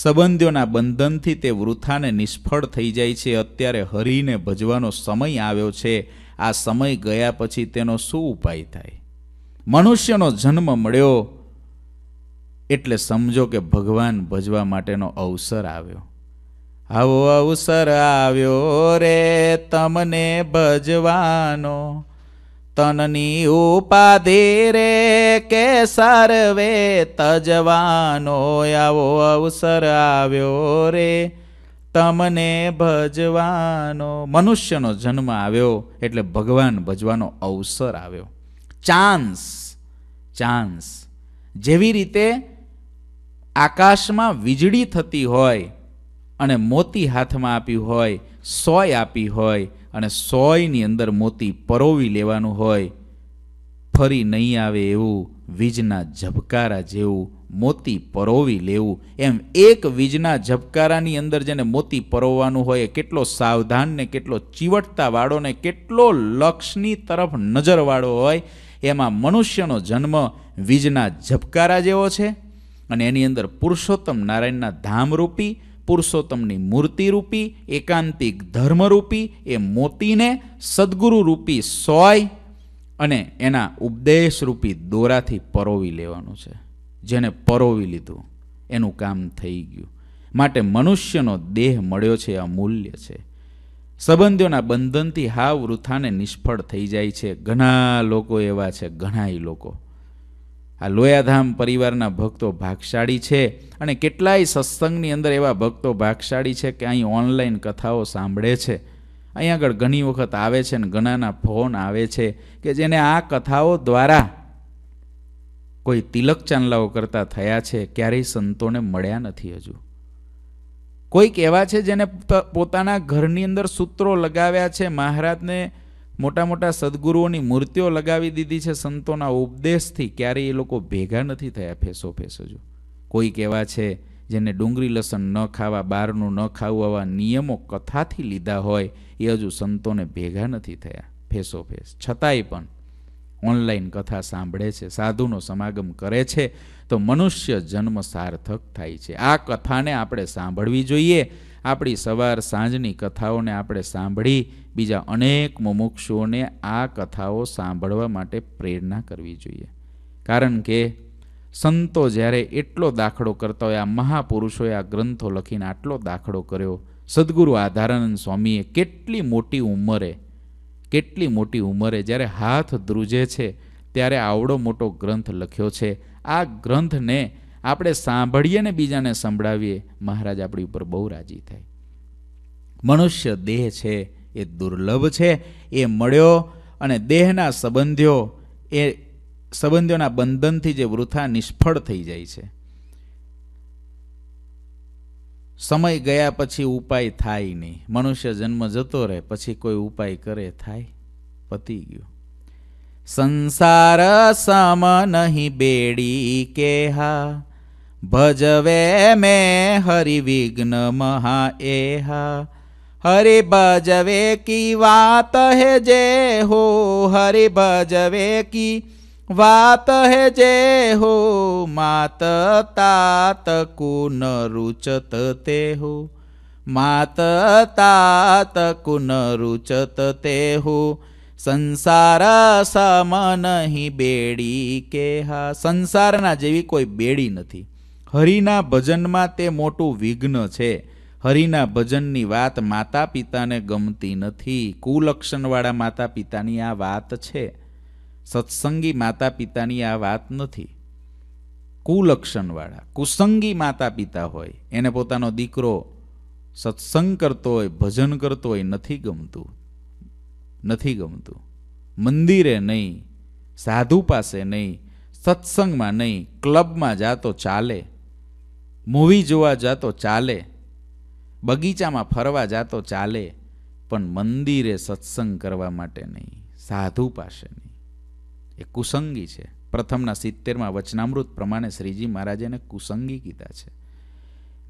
સંબંધીઓના બંધનથી તે વૃથાને નિષ્ફળ થઈ જાય છે અત્યારે હરિને ભજવાનો સમય આવ્યો છે આ સમય ગયા પછી તેનો શું ઉપાય થાય મનુષ્યનો જન્મ મળ્યો એટલે સમજો કે ભગવાન ભજવા માટેનો અવસર આવ્યો આવો અવસર આવ્યો રે તમને ભજવાનો તનની ઉપાધિ રે કે સર્વે તજવાનો આવો અવસર આવ્યો રે તમને ભજવાનો મનુષ્યનો જન્મ આવ્યો એટલે ભગવાન ભજવાનો અવસર આવ્યો ચાન્સ ચાન્સ જેવી રીતે આકાશમાં વીજળી થતી હોય અને મોતી હાથમાં આપ્યું હોય સોય આપી હોય અને સોયની અંદર મોતી પરોવી લેવાનું હોય ફરી નહીં આવે એવું વીજના ઝબકારા જેવું મોતી પરોવી લેવું એમ એક વીજના ઝબકારાની અંદર જેને મોતી પરોવવાનું હોય એ કેટલો સાવધાન ને કેટલો ચીવટતાવાળો ને કેટલો લક્ષની તરફ નજરવાળો હોય એમાં મનુષ્યનો જન્મ વીજના ઝબકારા જેવો છે અને એની અંદર પુરુષોત્તમ નારાયણના ધામરૂપી પુરુષોત્તમની મૂર્તિરૂપી એકાંતિક ધર્મરૂપી એ મોતીને સદગુરુરૂપી સોય અને એના ઉપદેશરૂપી દોરાથી પરોવી લેવાનું છે જેને પરોવી લીધું એનું કામ થઈ ગયું માટે મનુષ્યનો દેહ મળ્યો છે અમૂલ્ય છે સંબંધીઓના બંધનથી હાવ વૃથાને નિષ્ફળ થઈ જાય છે ઘણા લોકો એવા છે ઘણાય લોકો આ લોયાધામ પરિવારના ભક્તો ભાગશાળી છે અને કેટલાય સત્સંગની અંદર એવા ભક્તો ભાગશાળી છે કે અહીં ઓનલાઈન કથાઓ સાંભળે છે અહીં આગળ ઘણી વખત આવે છે અને ઘણાના ફોન આવે છે કે જેને આ કથાઓ દ્વારા કોઈ તિલક ચાંદલાઓ કરતા થયા છે ક્યારેય સંતોને મળ્યા નથી હજુ કોઈક એવા છે જેને પોતાના ઘરની અંદર સૂત્રો લગાવ્યા છે મહારાજને મોટા મોટા સદગુરુઓની મૂર્તિઓ લગાવી દીધી છે સંતોના ઉપદેશથી ક્યારેય એ લોકો ભેગા નથી થયા ફેસો ફેસો જો કોઈક એવા છે જેને ડુંગળી લસણ ન ખાવા બહારનું ન ખાવું આવા નિયમો કથાથી લીધા હોય એ હજુ સંતોને ભેગા નથી થયા ફેસો ફેસ છતાંય પણ ઓનલાઈન કથા સાંભળે છે સાધુનો સમાગમ કરે છે તો મનુષ્ય જન્મ સાર્થક થાય છે આ કથાને આપણે સાંભળવી જોઈએ આપણી સવાર સાંજની કથાઓને આપણે સાંભળી બીજા અનેક મુમુક્ષુઓને આ કથાઓ સાંભળવા માટે પ્રેરણા કરવી જોઈએ કારણ કે સંતો જ્યારે એટલો દાખલો કરતા હોય આ મહાપુરુષોએ આ ગ્રંથો લખીને આટલો દાખલો કર્યો સદગુરુ આધારાનંદ સ્વામીએ કેટલી મોટી ઉંમરે કેટલી મોટી ઉંમરે જ્યારે હાથ ધ્રુજે છે ત્યારે આવડો મોટો ગ્રંથ લખ્યો છે આ ગ્રંથને આપણે સાંભળીએ ને બીજાને સંભળાવીએ મહારાજ આપણી ઉપર બહુ રાજી થાય મનુષ્ય દેહ છે એ દુર્લભ છે એ મળ્યો અને દેહના સંબંધીઓ એ સંબંધીઓના બંધનથી જે વૃથા નિષ્ફળ થઈ જાય છે સમય ગયા પછી ઉપાય થાય નહીં મનુષ્ય જન્મ જતો રહે પછી કોઈ ઉપાય કરે થાય પતી ગયું સંસાર સમ નહીં બેડી કે હા भजवे में हरि विघ्न महा एहा हरि भजवे की बात है जे हो हरि भजवे की बात है जे हो मात तात को न रुचत ते हो मात तात को न रुचत ते हो सम नहीं बेड़ी के हा संसार ना जेवी कोई बेड़ी नहीं હરિના ભજનમાં તે મોટું વિઘ્ન છે હરિના ભજનની વાત માતા પિતાને ગમતી નથી કુલક્ષણવાળા માતા પિતાની આ વાત છે સત્સંગી માતા પિતાની આ વાત નથી કુલક્ષણવાળા કુસંગી માતા પિતા હોય એને પોતાનો દીકરો સત્સંગ કરતો હોય ભજન કરતો હોય નથી ગમતું નથી ગમતું મંદિરે નહીં સાધુ પાસે નહીં સત્સંગમાં નહીં ક્લબમાં જાતો ચાલે મૂવી જોવા જાતો ચાલે બગીચામાં ફરવા જાતો ચાલે પણ મંદિરે સત્સંગ કરવા માટે નહીં સાધુ પાસે નહીં એ કુસંગી છે પ્રથમના સિત્તેરમાં વચનામૃત પ્રમાણે શ્રીજી મહારાજે એને કુસંગી કીધા છે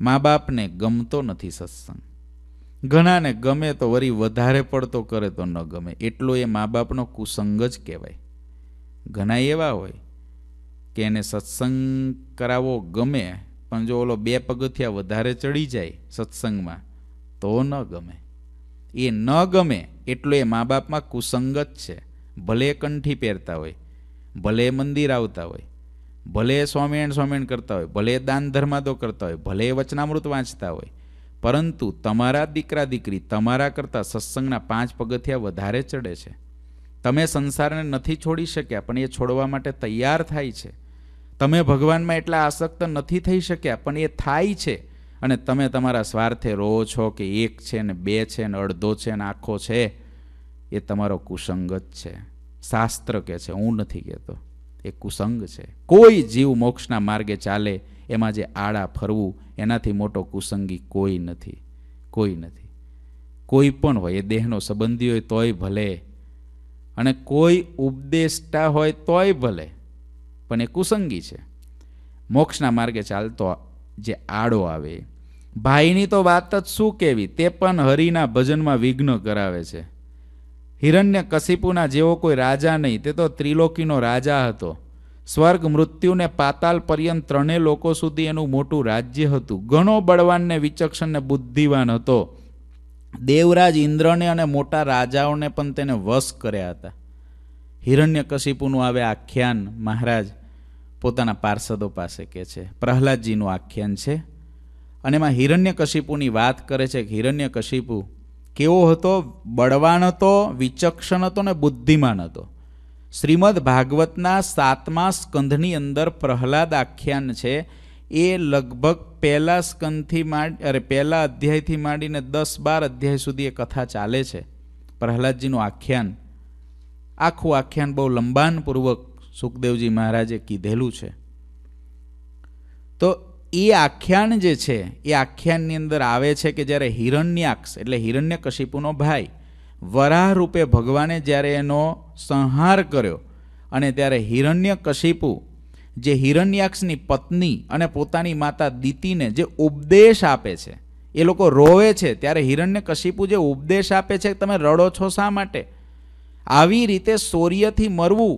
મા બાપને ગમતો નથી સત્સંગ ઘણાને ગમે તો વરી વધારે પડતો કરે તો ન ગમે એટલો એ મા બાપનો કુસંગ જ કહેવાય ઘણા એવા હોય કે એને સત્સંગ કરાવવો ગમે પણ જો ઓલો બે પગથિયા વધારે ચડી જાય સત્સંગમાં તો ન ગમે એ ન ગમે એટલું એ મા બાપમાં કુસંગત છે ભલે કંઠી પહેરતા હોય ભલે મંદિર આવતા હોય ભલે સ્વામિયણ સ્વામિયણ કરતા હોય ભલે દાન ધર્માદો કરતા હોય ભલે વચનામૃત વાંચતા હોય પરંતુ તમારા દીકરા દીકરી તમારા કરતાં સત્સંગના પાંચ પગથિયા વધારે ચડે છે તમે સંસારને નથી છોડી શક્યા પણ એ છોડવા માટે તૈયાર થાય છે તમે ભગવાનમાં એટલા આસક્ત નથી થઈ શક્યા પણ એ થાય છે અને તમે તમારા સ્વાર્થે રહો છો કે એક છે ને બે છે ને અડધો છે ને આખો છે એ તમારો કુસંગત છે શાસ્ત્ર કે છે હું નથી કહેતો એ કુસંગ છે કોઈ જીવ મોક્ષના માર્ગે ચાલે એમાં જે આડા ફરવું એનાથી મોટો કુસંગી કોઈ નથી કોઈ નથી કોઈ પણ હોય એ દેહનો સંબંધી હોય તોય ભલે અને કોઈ ઉપદેષ્ટા હોય તોય ભલે પણ એ કુસંગી છે મોક્ષના માર્ગે ચાલતો જે આડો આવે ભાઈની તો વાત જ શું કહેવી તે પણ હરિના ભજનમાં વિઘ્ન કરાવે છે હિરણ્ય કશિપુના જેવો કોઈ રાજા નહીં તે તો ત્રિલોકીનો રાજા હતો સ્વર્ગ મૃત્યુને પાતાલ પર્યંત ત્રણેય લોકો સુધી એનું મોટું રાજ્ય હતું ઘણો બળવાનને વિચક્ષણને બુદ્ધિવાન હતો દેવરાજ ઇન્દ્રને અને મોટા રાજાઓને પણ તેને વશ કર્યા હતા હિરણ્ય કશિપુનું આવે આખ્યાન મહારાજ પોતાના પાર્ષદો પાસે કહે છે પ્રહલાદજીનું આખ્યાન છે અને એમાં હિરણ્યકશિપુની વાત કરે છે કે હિરણ્યકશિપુ કેવો હતો બળવાન હતો વિચક્ષણ હતો ને બુદ્ધિમાન હતો શ્રીમદ ભાગવતના સાતમા સ્કંધની અંદર પ્રહલાદ આખ્યાન છે એ લગભગ પહેલા સ્કંધથી માંડ અરે પહેલા અધ્યાયથી માંડીને દસ બાર અધ્યાય સુધી એ કથા ચાલે છે પ્રહલાદજીનું આખ્યાન આખું આખ્યાન બહુ લંબાનપૂર્વક સુખદેવજી મહારાજે કીધેલું છે તો એ આખ્યાન જે છે એ આખ્યાનની અંદર આવે છે કે જ્યારે હિરણ્યાક્ષ એટલે હિરણ્યકશિપુનો ભાઈ વરાહ રૂપે ભગવાને જ્યારે એનો સંહાર કર્યો અને ત્યારે હિરણ્યકશિપુ જે હિરણ્યાક્ષની પત્ની અને પોતાની માતા દીતીને જે ઉપદેશ આપે છે એ લોકો રોવે છે ત્યારે હિરણ્યકશિપુ જે ઉપદેશ આપે છે તમે રડો છો શા માટે આવી રીતે સૂર્યથી મરવું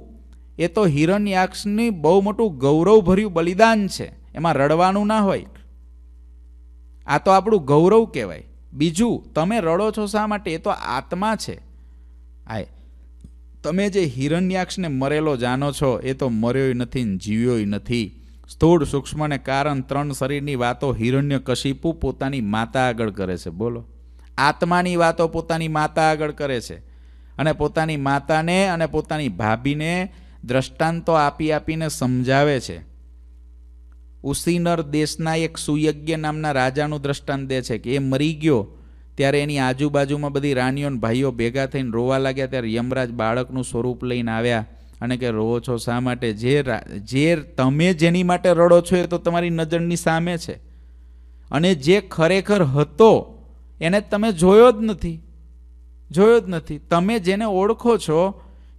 એ તો હિરણ્યાક્ષની બહુ મોટું ગૌરવભર્યું બલિદાન છે એમાં રડવાનું ના હોય આ તો આપણું ગૌરવ કહેવાય બીજું તમે રડો છો શા માટે એ તો આત્મા છે આય તમે જે હિરણ્યાક્ષને મરેલો જાણો છો એ તો મર્યોય નથી ને જીવ્યોય નથી સ્થૂળ સૂક્ષ્મને કારણ ત્રણ શરીરની વાતો હિરણ્ય કશિપુ પોતાની માતા આગળ કરે છે બોલો આત્માની વાતો પોતાની માતા આગળ કરે છે અને પોતાની માતાને અને પોતાની ભાભીને દ્રષ્ટાંતો આપી આપીને સમજાવે છે ઉસીનર દેશના એક સુયજ્ઞ નામના રાજાનું દ્રષ્ટાંત દે છે કે એ મરી ગયો ત્યારે એની આજુબાજુમાં બધી રાણીઓને ભાઈઓ ભેગા થઈને રોવા લાગ્યા ત્યારે યમરાજ બાળકનું સ્વરૂપ લઈને આવ્યા અને કે રોવો છો શા માટે જે જે તમે જેની માટે રડો છો એ તો તમારી નજરની સામે છે અને જે ખરેખર હતો એને તમે જોયો જ નથી જોયો જ નથી તમે જેને ઓળખો છો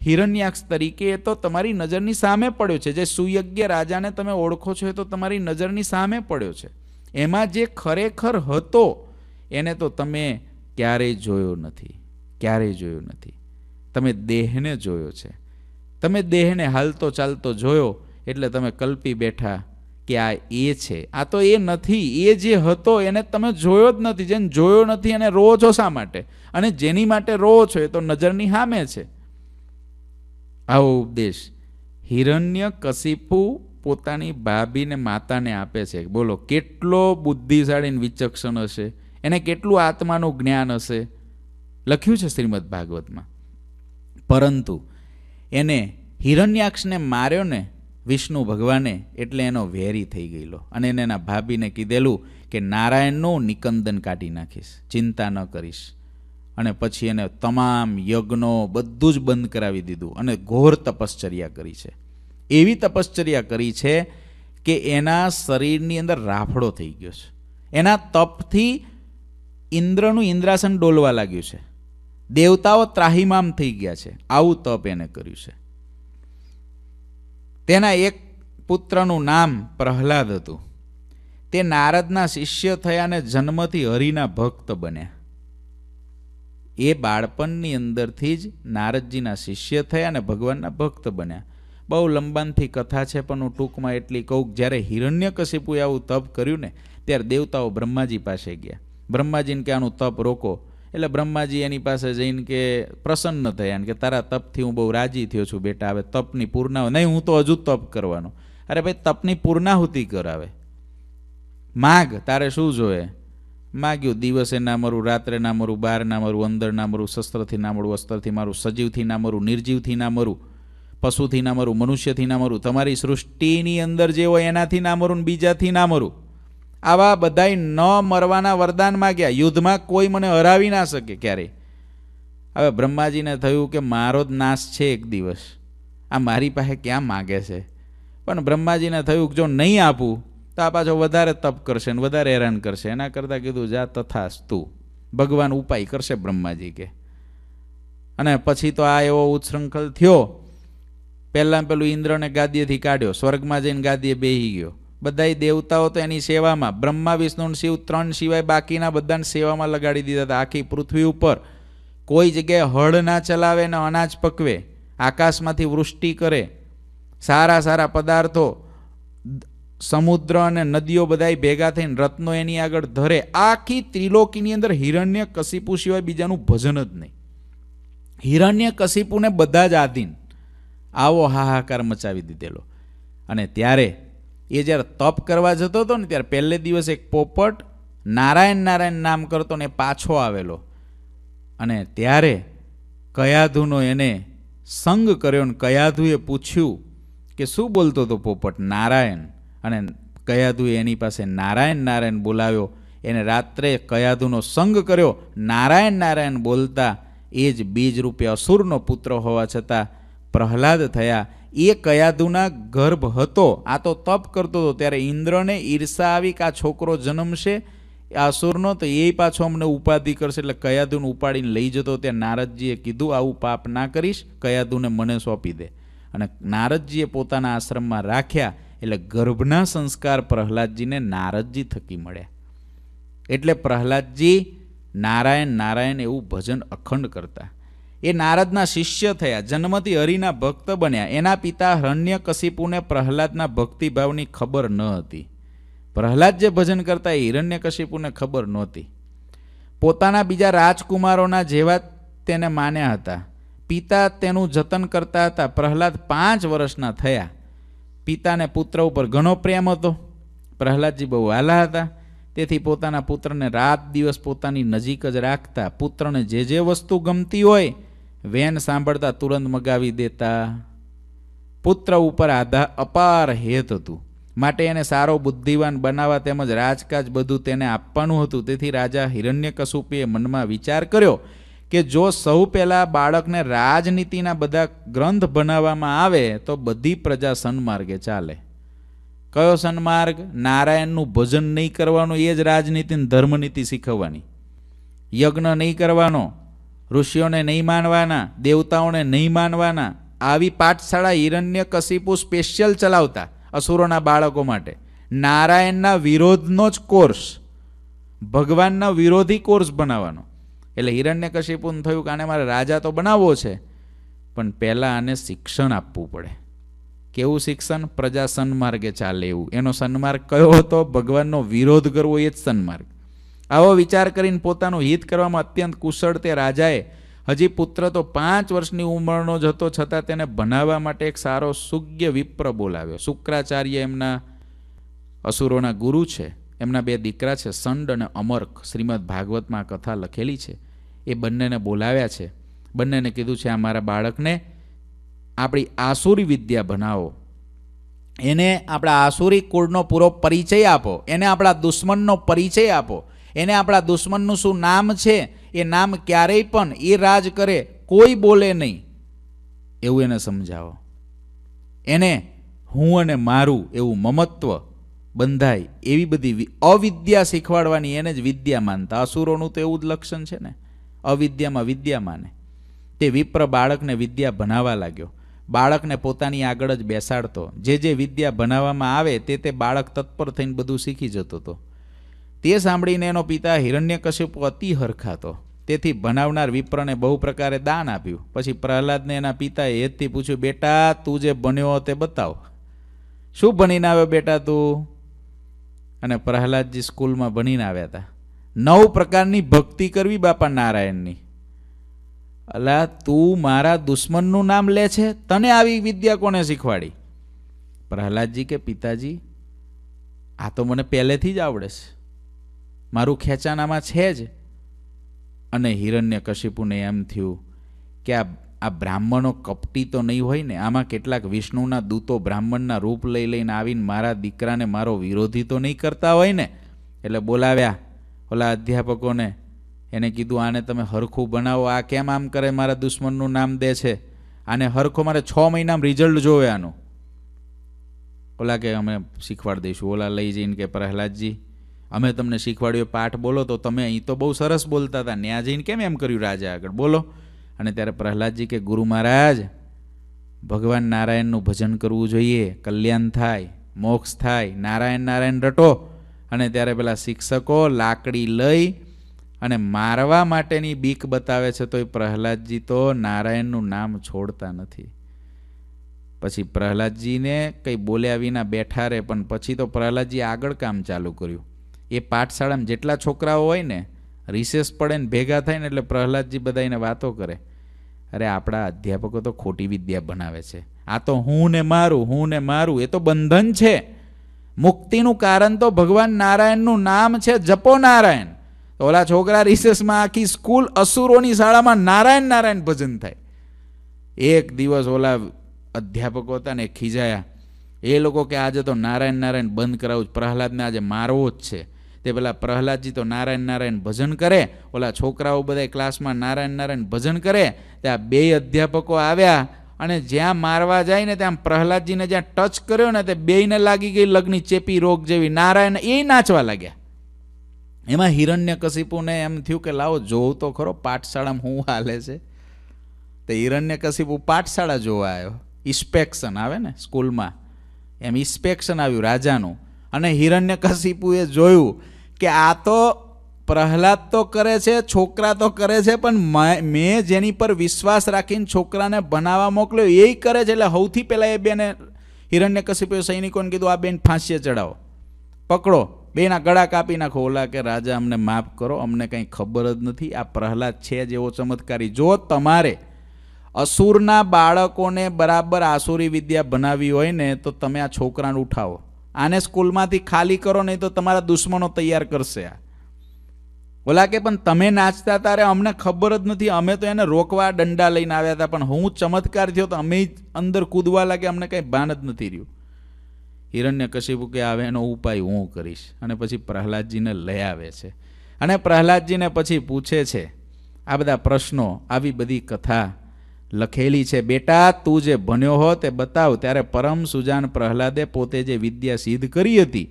હિરણ્યાક્ષ તરીકે એ તો તમારી નજરની સામે પડ્યો છે જે સુયજ્ઞ રાજાને તમે ઓળખો છો એ તો તમારી નજરની સામે પડ્યો છે એમાં જે ખરેખર હતો એને તો તમે ક્યારેય જોયો નથી ક્યારેય જોયો નથી તમે દેહને જોયો છે તમે દેહને હાલતો ચાલતો જોયો એટલે તમે કલ્પી બેઠા કે આ એ છે આ તો એ નથી એ જે હતો એને તમે જોયો જ નથી જેને જોયો નથી એને રોવો છો શા માટે અને જેની માટે રોવો છો એ તો નજરની સામે છે આવો ઉપદેશ હિરણ્ય કશિપુ પોતાની ભાભીને માતાને આપે છે બોલો કેટલો બુદ્ધિશાળી વિચક્ષણ હશે એને કેટલું આત્માનું જ્ઞાન હશે લખ્યું છે શ્રીમદ ભાગવતમાં પરંતુ એને હિરણ્યાક્ષને માર્યો ને વિષ્ણુ ભગવાને એટલે એનો વેરી થઈ ગયેલો અને એને એના ભાભીને કીધેલું કે નારાયણનું નિકંદન કાઢી નાખીશ ચિંતા ન કરીશ અને પછી એને તમામ યજ્ઞો બધું જ બંધ કરાવી દીધું અને ઘોર તપશ્ચર્યા કરી છે એવી તપશ્ચર્યા કરી છે કે એના શરીરની અંદર રાફડો થઈ ગયો છે એના તપથી ઇન્દ્રનું ઇન્દ્રાસન ડોલવા લાગ્યું છે દેવતાઓ ત્રાહીમામ થઈ ગયા છે આવું તપ એને કર્યું છે તેના એક પુત્રનું નામ પ્રહલાદ હતું તે નારદના શિષ્ય થયા અને જન્મથી હરિના ભક્ત બન્યા એ બાળપણની અંદરથી જ નારદજીના શિષ્ય થયા અને ભગવાનના ભક્ત બન્યા બહુ લંબાનથી કથા છે પણ હું ટૂંકમાં એટલી કહું જ્યારે હિરણ્યકશિપુએ આવું તપ કર્યું ને ત્યારે દેવતાઓ બ્રહ્માજી પાસે ગયા બ્રહ્માજીને કે આનું તપ રોકો એટલે બ્રહ્માજી એની પાસે જઈને કે પ્રસન્ન થયા કે તારા તપથી હું બહુ રાજી થયો છું બેટા હવે તપની પૂર્ણા નહીં હું તો હજુ તપ કરવાનો અરે ભાઈ તપની પૂર્ણાહુતિ કરાવે માગ તારે શું જોઈએ માગ્યું દિવસે ના મરું રાત્રે ના મરું બહાર ના મરું અંદર ના મરું શસ્ત્રથી ના મળું અસ્ત્રથી મારું સજીવથી ના મરું નિર્જીવથી ના મરું પશુથી ના મરું મનુષ્યથી ના મરું તમારી સૃષ્ટિની અંદર જે હોય એનાથી ના મરું બીજાથી ના મરું આવા બધાય ન મરવાના વરદાન માગ્યા યુદ્ધમાં કોઈ મને હરાવી ના શકે ક્યારેય હવે બ્રહ્માજીને થયું કે મારો જ નાશ છે એક દિવસ આ મારી પાસે ક્યાં માગે છે પણ બ્રહ્માજીને થયું કે જો નહીં આપું તો આ પાછો વધારે તપ કરશે ને વધારે હેરાન કરશે એના કરતાં કીધું જા તથાસ્તુ ભગવાન ઉપાય કરશે બ્રહ્માજી કે અને પછી તો આ એવો ઉચ્છૃંખલ થયો પહેલાં પેલું ઇન્દ્રને ગાદીએથી કાઢ્યો સ્વર્ગમાં જઈને ગાદીએ બેહી ગયો બધા દેવતાઓ તો એની સેવામાં બ્રહ્મા વિષ્ણુ શિવ ત્રણ સિવાય બાકીના બધાને સેવામાં લગાડી દીધા હતા આખી પૃથ્વી ઉપર કોઈ જગ્યાએ હળ ના ચલાવે ને અનાજ પકવે આકાશમાંથી વૃષ્ટિ કરે સારા સારા પદાર્થો સમુદ્ર અને નદીઓ બધાય ભેગા થઈને રત્નો એની આગળ ધરે આખી ત્રિલોકીની અંદર હિરણ્ય કશિપુ સિવાય બીજાનું ભજન જ નહીં હિરણ્ય કશિપુને બધા જ આધીન આવો હાહાકાર મચાવી દીધેલો અને ત્યારે એ જ્યારે તપ કરવા જતો હતો ને ત્યારે પહેલે દિવસ એક પોપટ નારાયણ નારાયણ નામ કરતો ને પાછો આવેલો અને ત્યારે કયાધુનો એને સંગ કર્યો ને કયાધુએ પૂછ્યું કે શું બોલતો હતો પોપટ નારાયણ અને કયાદુએ એની પાસે નારાયણ નારાયણ બોલાવ્યો એને રાત્રે કયાદુનો સંગ કર્યો નારાયણ નારાયણ બોલતા એ જ બીજ રૂપે અસુરનો પુત્ર હોવા છતાં પ્રહલાદ થયા એ કયાદુના ગર્ભ હતો આ તો તપ કરતો હતો ત્યારે ઇન્દ્રને ઈર્ષા આવી કે આ છોકરો જન્મશે અસુરનો તો એ પાછો અમને ઉપાધિ કરશે એટલે કયાદુને ઉપાડીને લઈ જતો ત્યાં નારદજીએ કીધું આવું પાપ ના કરીશ કયાદુને મને સોંપી દે અને નારદજીએ પોતાના આશ્રમમાં રાખ્યા એટલે ગર્ભના સંસ્કાર પ્રહલાદજીને નારદજી થકી મળ્યા એટલે પ્રહલાદજી નારાયણ નારાયણ એવું ભજન અખંડ કરતા એ નારદના શિષ્ય થયા જન્મથી હરિના ભક્ત બન્યા એના પિતા હરણ્ય કશિપુને પ્રહલાદના ભક્તિભાવની ખબર ન હતી પ્રહલાદ જે ભજન કરતા એ હિરણ્ય કશિપુને ખબર નહોતી પોતાના બીજા રાજકુમારોના જેવા તેને માન્યા હતા પિતા તેનું જતન કરતા હતા પ્રહલાદ પાંચ વર્ષના થયા પિતાને પુત્ર ઉપર ઘણો પ્રેમ હતો પ્રહલાદજી બહુ વાલા હતા તેથી પોતાના પુત્રને રાત દિવસ પોતાની નજીક જ રાખતા પુત્રને જે જે વસ્તુ ગમતી હોય વેન સાંભળતા તુરંત મગાવી દેતા પુત્ર ઉપર આધાર અપાર હેત હતું માટે એને સારો બુદ્ધિવાન બનાવવા તેમજ રાજકાજ બધું તેને આપવાનું હતું તેથી રાજા હિરણ્યકશુપીએ મનમાં વિચાર કર્યો કે જો સૌ પહેલાં બાળકને રાજનીતિના બધા ગ્રંથ બનાવવામાં આવે તો બધી પ્રજા સન્માર્ગે ચાલે કયો સન્માર્ગ નારાયણનું ભજન નહીં કરવાનું એ જ રાજનીતિ ધર્મનીતિ શીખવવાની યજ્ઞ નહીં કરવાનો ઋષિઓને નહીં માનવાના દેવતાઓને નહીં માનવાના આવી પાઠશાળા હિરણ્ય કશિપુ સ્પેશિયલ ચલાવતા અસુરોના બાળકો માટે નારાયણના વિરોધનો જ કોર્સ ભગવાનના વિરોધી કોર્સ બનાવવાનો એટલે હિરણ્યકશિપુન થયું કે આને મારે રાજા તો બનાવવો છે પણ પહેલાં આને શિક્ષણ આપવું પડે કેવું શિક્ષણ પ્રજા સન્માર્ગે ચાલે એવું એનો સન્માર્ગ કયો હતો ભગવાનનો વિરોધ કરવો એ જ સન્માર્ગ આવો વિચાર કરીને પોતાનું હિત કરવામાં અત્યંત કુશળ તે રાજાએ હજી પુત્ર તો પાંચ વર્ષની ઉંમરનો જ હતો છતાં તેને બનાવવા માટે એક સારો સુજ્ઞ વિપ્ર બોલાવ્યો શુક્રાચાર્ય એમના અસુરોના ગુરુ છે એમના બે દીકરા છે સંડ અને અમર્ક શ્રીમદ ભાગવતમાં કથા લખેલી છે એ બંનેને બોલાવ્યા છે બંનેને કીધું છે આ મારા બાળકને આપણી આસુરી વિદ્યા બનાવો એને આપણા આસુરી કુળનો પૂરો પરિચય આપો એને આપણા દુશ્મનનો પરિચય આપો એને આપણા દુશ્મનનું શું નામ છે એ નામ ક્યારેય પણ એ રાજ કરે કોઈ બોલે નહીં એવું એને સમજાવો એને હું અને મારું એવું મમત્વ બંધાય એવી બધી અવિદ્યા શીખવાડવાની એને જ વિદ્યા માનતા અસુરોનું તો એવું જ લક્ષણ છે ને અવિદ્યામાં વિદ્યા માને તે વિપ્ર બાળકને વિદ્યા ભણાવવા લાગ્યો બાળકને પોતાની આગળ જ બેસાડતો જે જે વિદ્યા ભણાવવામાં આવે તે તે બાળક તત્પર થઈને બધું શીખી જતો હતો તે સાંભળીને એનો પિતા હિરણ્યકશ્યપુ અતિ હરખાતો તેથી ભણાવનાર વિપ્રને બહુ પ્રકારે દાન આપ્યું પછી પ્રહલાદને એના પિતાએ હેતથી પૂછ્યું બેટા તું જે બન્યો તે બતાવ શું ભણીને આવ્યો બેટા તું અને પ્રહલાદજી સ્કૂલમાં ભણીને આવ્યા હતા નવ પ્રકારની ભક્તિ કરવી બાપા નારાયણની અલા તું મારા દુશ્મનનું નામ લે છે તને આવી વિદ્યા કોને શીખવાડી પ્રહલાદજી કે પિતાજી આ તો મને પહેલેથી જ આવડે છે મારું ખેંચાનામાં છે જ અને હિરણ્ય કશિપુને એમ થયું કે આ આ બ્રાહ્મણો કપટી તો નહીં હોય ને આમાં કેટલાક વિષ્ણુના દૂતો બ્રાહ્મણના રૂપ લઈ લઈને આવીને મારા દીકરાને મારો વિરોધી તો નહીં કરતા હોય ને એટલે બોલાવ્યા ઓલા અધ્યાપકોને એને કીધું આને તમે હરખું બનાવો આ કેમ આમ કરે મારા દુશ્મનનું નામ દે છે આને હરખો મારે છ મહિનામાં રિઝલ્ટ જોવે ઓલા કે અમે શીખવાડી દઈશું ઓલા લઈ જઈને કે પ્રહલાદજી અમે તમને શીખવાડ્યો પાઠ બોલો તો તમે અહીં તો બહુ સરસ બોલતા હતા ન્યા જઈને કેમ એમ કર્યું રાજા આગળ બોલો અને ત્યારે પ્રહલાદજી કે ગુરુ મહારાજ ભગવાન નારાયણનું ભજન કરવું જોઈએ કલ્યાણ થાય મોક્ષ થાય નારાયણ નારાયણ રટો અને ત્યારે પેલા શિક્ષકો લાકડી લઈ અને મારવા માટેની બીક બતાવે છે તો એ પ્રહલાદજી તો નારાયણનું નામ છોડતા નથી પછી પ્રહલાદજીને કંઈ બોલ્યા વિના બેઠા રહે પણ પછી તો પ્રહલાદજી આગળ કામ ચાલુ કર્યું એ પાઠશાળામાં જેટલા છોકરાઓ હોય ને રિસેસ પડે ને ભેગા થાય ને એટલે પ્રહલાદજી બધા એને વાતો કરે અરે આપણા અધ્યાપકો તો ખોટી વિદ્યા બનાવે છે આ તો હું ને મારું હું ને મારું એ તો બંધન છે મુક્તિનું કારણ તો ભગવાન નારાયણનું નામ છે જપો નારાયણ તો ઓલા છોકરા રિસેસમાં આખી સ્કૂલ અસુરોની શાળામાં નારાયણ નારાયણ ભજન થાય એક દિવસ ઓલા અધ્યાપકો હતા ને ખીજાયા એ લોકો કે આજે તો નારાયણ નારાયણ બંધ કરાવું પ્રહલાદને આજે મારવો જ છે તે પેલા પ્રહલાદજી તો નારાયણ નારાયણ ભજન કરે ઓલા છોકરાઓ બધા ક્લાસમાં નારાયણ નારાયણ ભજન કરે ત્યાં બે અધ્યાપકો આવ્યા અને જ્યાં મારવા જાય ને ત્યાં પ્રહલાદજીને જ્યાં ટચ કર્યો ને તે બેયને લાગી ગઈ લગ્ની ચેપી રોગ જેવી નારાયણ એ નાચવા લાગ્યા એમાં હિરણ્ય કશિપુને એમ થયું કે લાવો જોઉં તો ખરો પાઠશાળામાં શું હાલે છે તે હિરણ્ય કશિપુ પાઠશાળા જોવા આવ્યો ઇન્સ્પેક્શન આવે ને સ્કૂલમાં એમ ઇન્સ્પેક્શન આવ્યું રાજાનું અને હિરણ્ય કશિપુએ જોયું કે આ તો પ્રહલાદ તો કરે છે છોકરા તો કરે છે પણ મેં જેની પર વિશ્વાસ રાખીને છોકરાને ભણાવવા મોકલ્યો એ કરે છે એટલે સૌથી પહેલાં એ બેને હિરણ્યકશિપુ સૈનિકોને કીધું આ બેન ફાંસીએ ચડાવો પકડો બેના ગળા કાપી નાખો ઓલા કે રાજા અમને માફ કરો અમને કંઈ ખબર જ નથી આ પ્રહલાદ છે જેવો ચમત્કારી જો તમારે અસુરના બાળકોને બરાબર આસુરી વિદ્યા બનાવી હોય ને તો તમે આ છોકરાને ઉઠાવો આને સ્કૂલમાંથી ખાલી કરો નહીં તો તમારા દુશ્મનો તૈયાર કરશે આ ઓલા કે પણ તમે નાચતા તારે અમને ખબર જ નથી અમે તો એને રોકવા દંડા લઈને આવ્યા હતા પણ હું ચમત્કાર થયો તો અમે જ અંદર કૂદવા લાગે અમને કંઈ ભાન જ નથી રહ્યું હિરણ્ય કશિપુ કે આવે એનો ઉપાય હું કરીશ અને પછી પ્રહલાદજીને લઈ આવે છે અને પ્રહલાદજીને પછી પૂછે છે આ બધા પ્રશ્નો આવી બધી કથા લખેલી છે બેટા તું જે ભણ્યો હો તે બતાવ ત્યારે પરમ સુજાન પ્રહલાદે પોતે જે વિદ્યા સિદ્ધ કરી હતી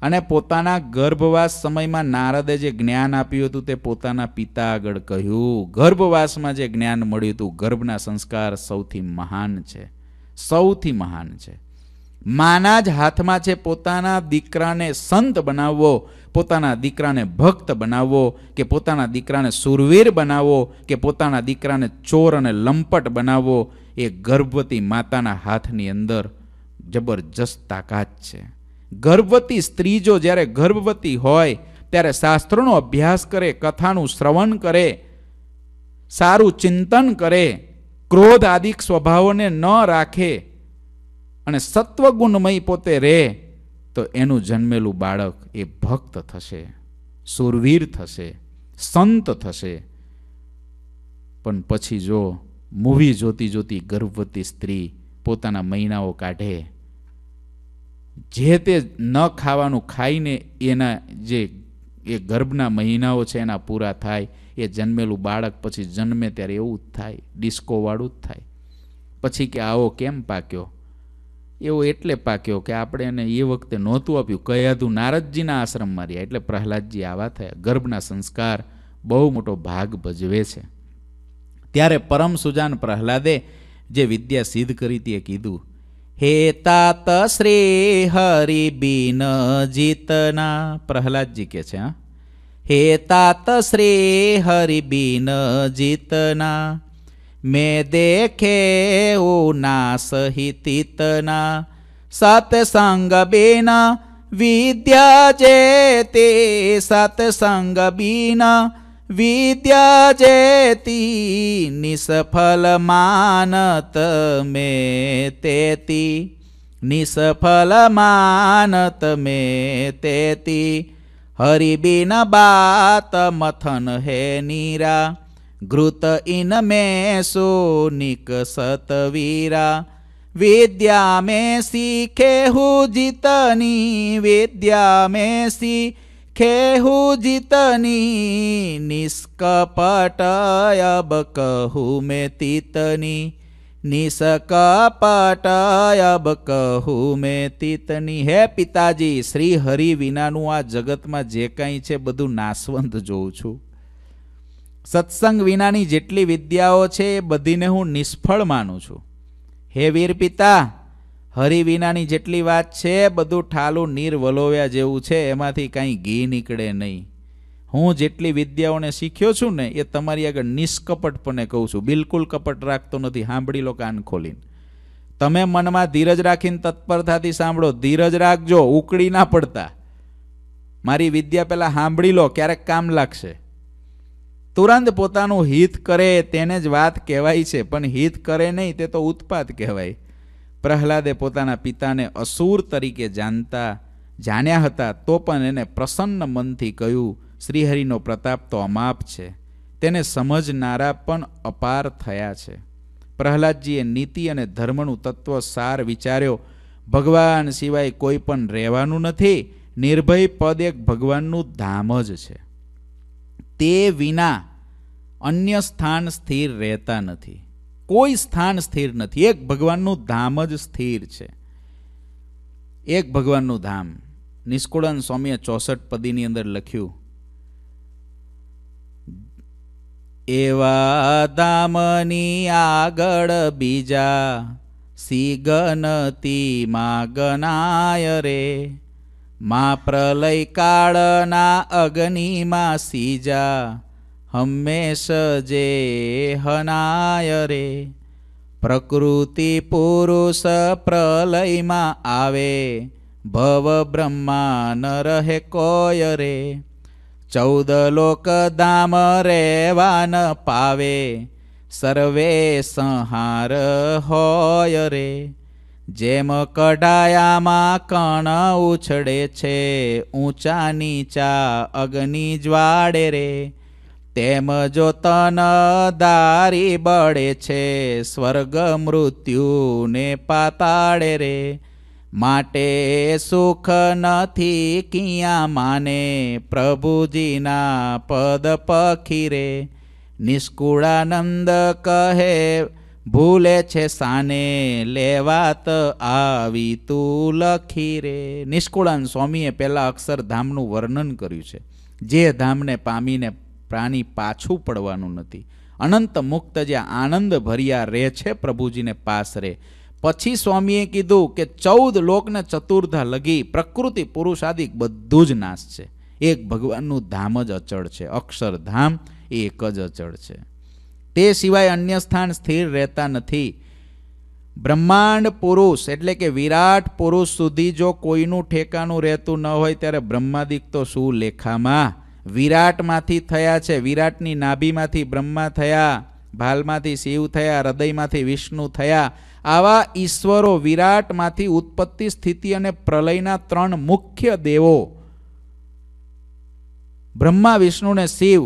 અને પોતાના ગર્ભવાસ સમયમાં નારદે જે જ્ઞાન આપ્યું હતું તે પોતાના પિતા આગળ કહ્યું ગર્ભવાસમાં જે જ્ઞાન મળ્યું હતું ગર્ભના સંસ્કાર સૌથી મહાન છે સૌથી મહાન છે માના જ હાથમાં છે પોતાના દીકરાને સંત બનાવવો પોતાના દીકરાને ભક્ત બનાવવો કે પોતાના દીકરાને સુરવીર બનાવવો કે પોતાના દીકરાને ચોર અને લંપટ બનાવવો એ ગર્ભવતી માતાના હાથની અંદર જબરજસ્ત તાકાત છે ગર્ભવતી સ્ત્રી જો જ્યારે ગર્ભવતી હોય ત્યારે શાસ્ત્રોનો અભ્યાસ કરે કથાનું શ્રવણ કરે સારું ચિંતન કરે ક્રોધ આદિક સ્વભાવોને ન રાખે અને સત્વગુણમય પોતે રહે તો એનું જન્મેલું બાળક એ ભક્ત થશે સુરવીર થશે સંત થશે પણ પછી જો મૂવી જોતી જોતી ગર્ભવતી સ્ત્રી પોતાના મહિનાઓ કાઢે જે તે ન ખાવાનું ખાઈને એના જે એ ગર્ભના મહિનાઓ છે એના પૂરા થાય એ જન્મેલું બાળક પછી જન્મે ત્યારે એવું જ થાય ડિસ્કોવાળું જ થાય પછી કે આવો કેમ પાક્યો એવો એટલે પાક્યો કે આપણે એને એ વખતે નહોતું આપ્યું કયાધું નારદજીના આશ્રમમાં રહ્યા એટલે પ્રહલાદજી આવા થયા ગર્ભના સંસ્કાર બહુ મોટો ભાગ ભજવે છે ત્યારે પરમ સુજાન પ્રહલાદે જે વિદ્યા સિદ્ધ કરી તે કીધું હે તાત શ્રી હરિ બિન જીતના પ્રહલાદજી કે છે હા હે તાત શ્રી હરિ બિન જીતના મેં દેખે ના સહિતિતના સત્સંગ બીના વિદ્યા જેતી સત્સંગ બીના વિદ્યા જેતી નિષ્ફલ માનત મેં તેતી નિષ્ફલ માનત મેં તેતી હરિબિન બાત મથન હે નીરા घृत इनमें सोनिक सतवीरा विद्या में सीखेहु जितनी विद्या में सीखेहु जितनी निष्कपट अब कहू में तितनी નિસકપટ અબ કહું મેં તીતની હે પિતાજી શ્રી હરિ વિનાનું આ જગતમાં જે કાંઈ છે બધું નાશવંત જોઉં છું સત્સંગ વિનાની જેટલી વિદ્યાઓ છે એ બધીને હું નિષ્ફળ માનું છું હે વીર પિતા હરિ વિનાની જેટલી વાત છે બધું ઠાલું નીર વલોવ્યા જેવું છે એમાંથી કાંઈ ઘી નીકળે નહીં હું જેટલી વિદ્યાઓને શીખ્યો છું ને એ તમારી આગળ નિષ્કપટપણે કહું છું બિલકુલ કપટ રાખતો નથી સાંભળી લો કાન ખોલીને તમે મનમાં ધીરજ રાખીને તત્પરતાથી સાંભળો ધીરજ રાખજો ઉકળી ના પડતા મારી વિદ્યા પહેલાં સાંભળી લો ક્યારેક કામ લાગશે તુરંત પોતાનું હિત કરે તેને જ વાત કહેવાય છે પણ હિત કરે નહીં તે તો ઉત્પાત કહેવાય પ્રહલાદે પોતાના પિતાને અસુર તરીકે જાણતા જાણ્યા હતા તો પણ એને પ્રસન્ન મનથી કહ્યું શ્રીહરિનો પ્રતાપ તો અમાપ છે તેને સમજનારા પણ અપાર થયા છે પ્રહલાદજીએ નીતિ અને ધર્મનું તત્વ સાર વિચાર્યો ભગવાન સિવાય કોઈ પણ રહેવાનું નથી નિર્ભય પદ એક ભગવાનનું ધામ જ છે તે વિના અન્ય સ્થાન સ્થિર રહેતા નથી કોઈ સ્થાન સ્થિર નથી એક ભગવાનનું ધામ જ સ્થિર છે એક ભગવાનનું ધામ નિષ્કુળાન સ્વામીએ ચોસઠ પદીની અંદર લખ્યું એવા દામની આગળ બીજા સી ગનતી માં ગનાય રે માં પ્રલય કાળના અગ્નિમાં સીજા હંમેશ જે હનાય રે પ્રકૃતિ પુરુષ પ્રલયમાં આવે ભવ બ્રહ્માન રહે કોય રે ચૌદ લોક ધામ રેવા પાવે સર્વે સંહાર હોય રે જેમ કડાયામાં કણ ઉછળે છે ઊંચા નીચા અગ્નિ જ્વાળે રે તેમ જો તન દારી બળે છે સ્વર્ગ મૃત્યુને પાતાળે રે માટે સુખ નથી કિયા માને પ્રભુજીના પદ પખીરે નિષ્કુળાનંદ કહે ભૂલે છે સાને લેવાત આવી તું લખી રે નિષ્કુળાન સ્વામીએ પહેલાં અક્ષરધામનું વર્ણન કર્યું છે જે ધામને પામીને પ્રાણી પાછું પડવાનું નથી અનંત મુક્ત જે આનંદ ભર્યા રહે છે પ્રભુજીને પાસ રે પછી સ્વામીએ કીધું કે ચૌદ લોકને ચતુર્ધા લગી પ્રકૃતિ પુરુષાદિક બધું જ નાશ છે એક ભગવાનનું ધામ જ અચળ છે અક્ષરધામ એક જ અચળ છે તે સિવાય અન્ય સ્થાન સ્થિર રહેતા નથી બ્રહ્માંડ પુરુષ એટલે કે વિરાટ પુરુષ સુધી જો કોઈનું ઠેકાણું રહેતું ન હોય ત્યારે બ્રહ્માદિક તો શું લેખામાં વિરાટમાંથી થયા છે વિરાટની નાભીમાંથી બ્રહ્મા થયા ભાલમાંથી શિવ થયા હૃદયમાંથી વિષ્ણુ થયા આવા ઈશ્વરો વિરાટમાંથી ઉત્પત્તિ સ્થિતિ અને પ્રલયના ત્રણ મુખ્ય દેવો બ્રહ્મા વિષ્ણુ ને શિવ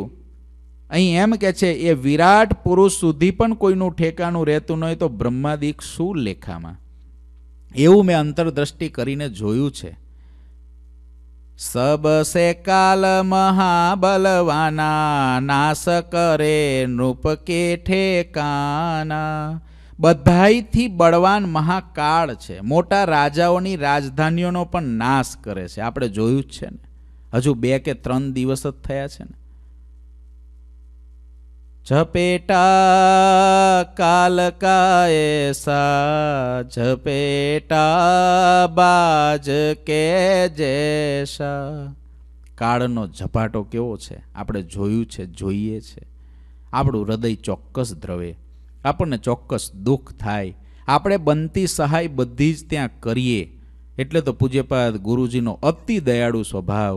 અહીં એમ કે છે એ વિરાટ પુરુષ સુધી પણ કોઈનું ઠેકાણું રહેતું નહીં તો બ્રહ્માદિક શું લેખામાં એવું મેં અંતરદ્રષ્ટિ કરીને જોયું છે સબસે કાલ મહાબલવાના નાશ કરે નૃપ કે ઠેકાના બધાઈથી બળવાન મહાકાળ છે મોટા રાજાઓની રાજધાનીઓનો પણ નાશ કરે છે આપણે જોયું જ છે ને હજુ બે કે ત્રણ દિવસ જ થયા છે ને ઝપેટા કાલકાએ સા ઝપેટા બાજ કે જેશા કાળનો ઝપાટો કેવો છે આપણે જોયું છે જોઈએ છે આપણું હૃદય ચોક્કસ દ્રવે આપણને ચોક્કસ દુઃખ થાય આપણે બનતી સહાય બધી જ ત્યાં કરીએ એટલે તો પૂજ્યપાદ ગુરુજીનો અતિ દયાળુ સ્વભાવ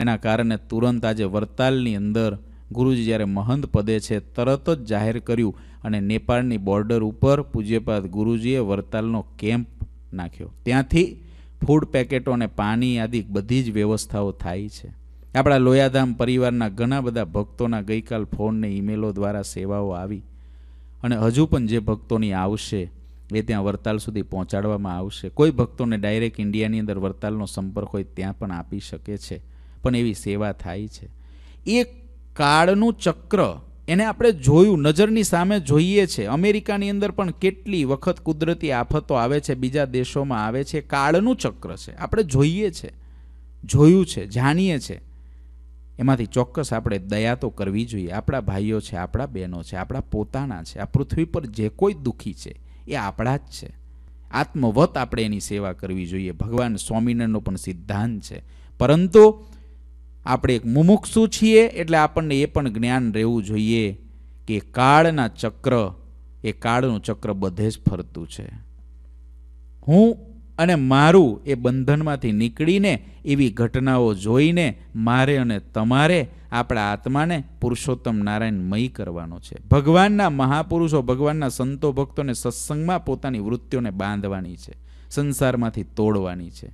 એના કારણે તુરંત આજે વરતાલની અંદર ગુરુજી જ્યારે મહંત પદે છે તરત જ જાહેર કર્યું અને નેપાળની બોર્ડર ઉપર પૂજ્યપાદ ગુરુજીએ વરતાલનો કેમ્પ નાખ્યો ત્યાંથી ફૂડ પેકેટો અને પાણી આદિ બધી જ વ્યવસ્થાઓ થાય છે આપણા લોયાધામ પરિવારના ઘણા બધા ભક્તોના ગઈકાલ ફોનને ઈમેલો દ્વારા સેવાઓ આવી અને હજુ પણ જે ભક્તોની આવશે એ ત્યાં વરતાલ સુધી પહોંચાડવામાં આવશે કોઈ ભક્તોને ડાયરેક્ટ ઇન્ડિયાની અંદર વરતાલનો સંપર્ક હોય ત્યાં પણ આપી શકે છે પણ એવી સેવા થાય છે એક કાળનું ચક્ર એને આપણે જોયું નજરની સામે જોઈએ છે અમેરિકાની અંદર પણ કેટલી વખત કુદરતી આફતો આવે છે બીજા દેશોમાં આવે છે કાળનું ચક્ર છે આપણે જોઈએ છે જોયું છે જાણીએ છે એમાંથી ચોક્કસ આપણે દયા તો કરવી જોઈએ આપણા ભાઈઓ છે આપણા બહેનો છે આપણા પોતાના છે આ પૃથ્વી પર જે કોઈ દુઃખી છે એ આપણા જ છે આત્મવત આપણે એની સેવા કરવી જોઈએ ભગવાન સ્વામિનારાયણનો પણ સિદ્ધાંત છે પરંતુ આપણે એક મુમુક્ષુ છીએ એટલે આપણને એ પણ જ્ઞાન રહેવું જોઈએ કે કાળના ચક્ર એ કાળનું ચક્ર બધે જ ફરતું છે હું અને મારું એ બંધનમાંથી નીકળીને એવી ઘટનાઓ જોઈને મારે અને તમારે આપણા આત્માને પુરુષોત્તમ નારાયણમય કરવાનો છે ભગવાનના મહાપુરુષો ભગવાનના સંતો ભક્તોને સત્સંગમાં પોતાની વૃત્તિઓને બાંધવાની છે સંસારમાંથી તોડવાની છે